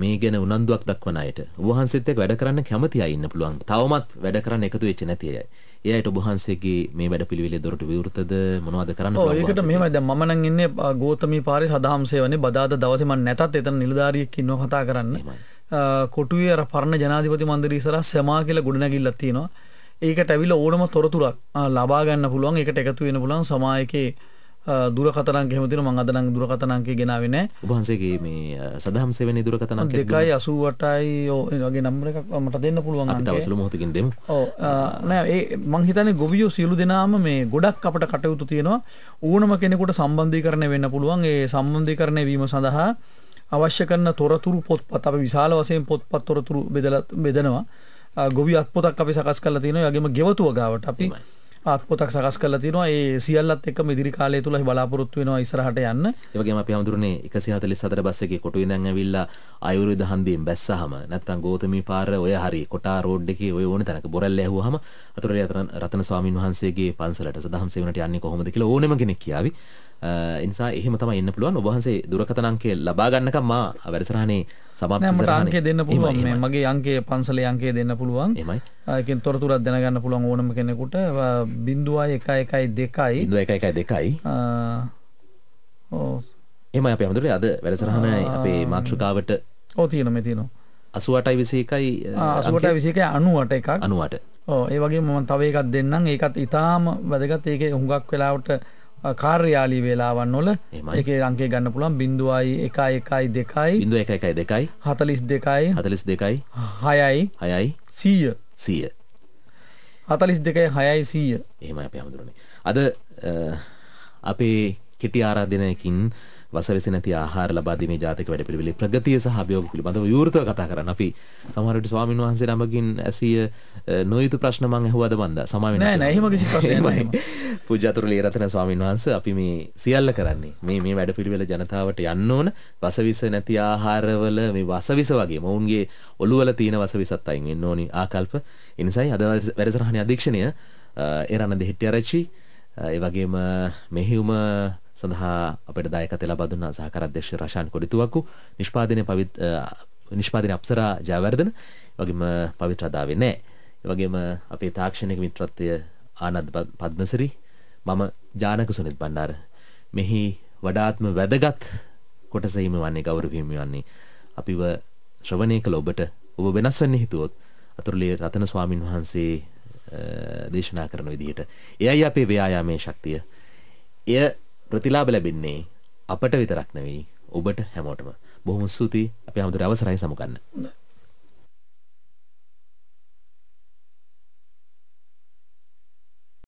මේ ගැන උනන්දුවක් දක්වන අයට ඔබ වහන්සේත් එක්ක වැඩ කරන්න කැමති අය ඉන්න පුළුවන්. තවමත් වැඩ කරන්න එකතු වෙච්ච නැති අය. ඒ අයට ඔබ වහන්සේගේ මේ වැඩපිළිවෙලේ දොරට විවෘතද මොනවද කරන්න පුළුවන්? ඔව් ඒකට මෙහෙමයි දැන් මම නම් ඉන්නේ ගෝතමී පාරේ සදාම් සේවනේ බදාදා දවසේ මම නැතත් එතන නිලධාරියෙක් ඉන්නවා කතා කරන්න. කොටුවේ අර පරණ ජනාධිපති මන්දිරය ඉස්සරහ සමා කියලා ගොඩනැගිල්ලක් තියෙනවා. ඒකට ඇවිල්ලා ඕනම තොරතුරක් ලබා ගන්න පුළුවන්. ඒකට එකතු වෙන්න පුළුවන් සමායකේ දුරකතනක් හෙමතින මං අදනං දුරකතනංකේ ගෙනාවෙන උහන්සේගේ මේ සදහම් සෙවැනි දුරකතනක් දෙකයි අසුවටයි ඕගේ නම්බර එකක් මට දෙන්න පුළුවන් දවසල මොහොතකින් දෙමු නෑ ඒ මං හිතන්නේ ගොවියෝ සියලු දෙනාම මේ ගොඩක් අපට කටයුතු තියෙනවා ඕනම කෙනෙකුට සම්බන්ධීකරණය වෙන්න පුළුවන් ඒ සම්බන්ධීකරණය වීම සඳහා අවශ්‍ය කරන තොරතුරු පොත්පත් අප විශාල වශයෙන් පොත්පත් තොරතුරු බෙදලා බෙදනවා ගොවි අත්පොතක් අපි සකස් කරලා තියෙනවා යගේම ගෙවතුව ගාවට අපි පාක්පොතක් සකස් කරලා තියෙනවා ඒ සියල්ලත් එක්කම ඉදිරි කාලය තුල බලාපොරොත්තු වෙනවා ඉස්සරහට යන්න ඒ වගේම අපි හඳුරන්නේ 144 බස් එකේ කොටුවේ ඉඳන් ඇවිල්ලා ආයුර්වේද හන්දියෙන් බැස්සහම නැත්තම් ගෝතමී පාර ඔය හරි කොටා රෝඩ් එකේ ඔය ඕන තැනක බොරැල්ල ඇහුවාම අතුරේ රතන ස්වාමින් වහන්සේගේ පන්සලට සදහම් සේවනට යන්නේ කොහොමද කියලා ඕනෙම කෙනෙක් කියාවි එනිසා එහෙම තමයි එන්න පුළුවන් ඔබහන්සේ දුරකථන අංකය ලබා ගන්නකම් මා වැඩසටහනේ සමාප්ති සරහනේ අංකය දෙන්න පුළුවන් මේ මගේ අංකය පන්සලේ අංකය දෙන්න පුළුවන් එහෙමයි ඒකෙන් තොරතුරක් දැනගන්න පුළුවන් ඕනම කෙනෙකුට 0112 0112 ඔව් එහෙමයි අපේ හැමදෙරේ අද වැඩසටහන අපේ මාතෘකාවට ඔව් තියෙනවා මේ තියෙනවා 88යි 21යි 88යි 21යි 98 එකක් 98 ඔව් ඒ වගේම මම තව එකක් දෙන්නම් ඒකත් ඊටාම වැදගත් ඒකේ හුඟක් වෙලාවට කාර්යාලී වේලාවන් වල ඒකේ අංකය ගන්න පුළුවන් 0.1 1 1 2 0.1 1 2 42 42 6යි 6යි 100 100 42 6යි 100 එහෙමයි අපි හඳුරන්නේ අද අපේ කෙටි ආරාධනයකින් වසවිසි නැති ආහාර ලබා දීමේ ජාතික වැඩපිළිවෙලේ ප්‍රගතිය සහ අභියෝග පිළිබඳව විවෘතව කතා කරන්න අපි සමහර විට ස්වාමින් වහන්සේ නමකින් ඇසිය නොයුතු ප්‍රශ්න මං ඇහුවද බන්ද සමා වෙන්නේ නෑ නෑ එහෙම කිසි ප්‍රශ්නයක් නෑ පූජ්‍යතුරු ලීරතන ස්වාමින් වහන්සේ අපි මේ සියල්ල කරන්නේ මේ මේ වැඩපිළිවෙල ජනතාවට යන්න ඕන වසවිස නැති ආහාරවල මේ වසවිස වගේ මොවුන්ගේ ඔළුවල තියෙන වසවිසත් අයින් වෙන්න ඕනි ආකල්ප ඒ නිසායි අද වැඩසටහනේ අධීක්ෂණය එරණ දෙහිටිය ආරච්චි ඒ වගේම මෙහිුම සඳහා අපට දායකත ලබා දුන්න සහකාර අධ්‍යක්ෂ රෂාන් කොඩිතුවක්කු නිෂ්පාදනය පවිත් නිෂ්පාදනය අප්සරා ජයවර්ධන වගේම පවිත්‍ර දාවේ නැහැ. ඒ වගේම අපේ තාක්ෂණික මිත්‍රත්වය ආනන්ද පද්මසිරි මම ජානක සුනිත් බණ්ඩාර මෙහි වඩාත්ම වැදගත් කොටස හිමි වන්නේ ගෞරව හිමි වන්නේ අපිව ශ්‍රවණය කළ ඔබට ඔබ වෙනස් වෙන්න හිතුවොත් අතුරුලිය රතන ස්වාමින් වහන්සේ දේශනා කරන විදිහට එයයි අපේ ව්‍යායාමයේ ශක්තිය එය ප්‍රතිලාබ ලැබෙන්නේ අපට විතරක් නෙවෙයි ඔබට හැමෝටම බොහොම ස්තුතියි අපි හමුදුර අවසරයි සමුගන්න.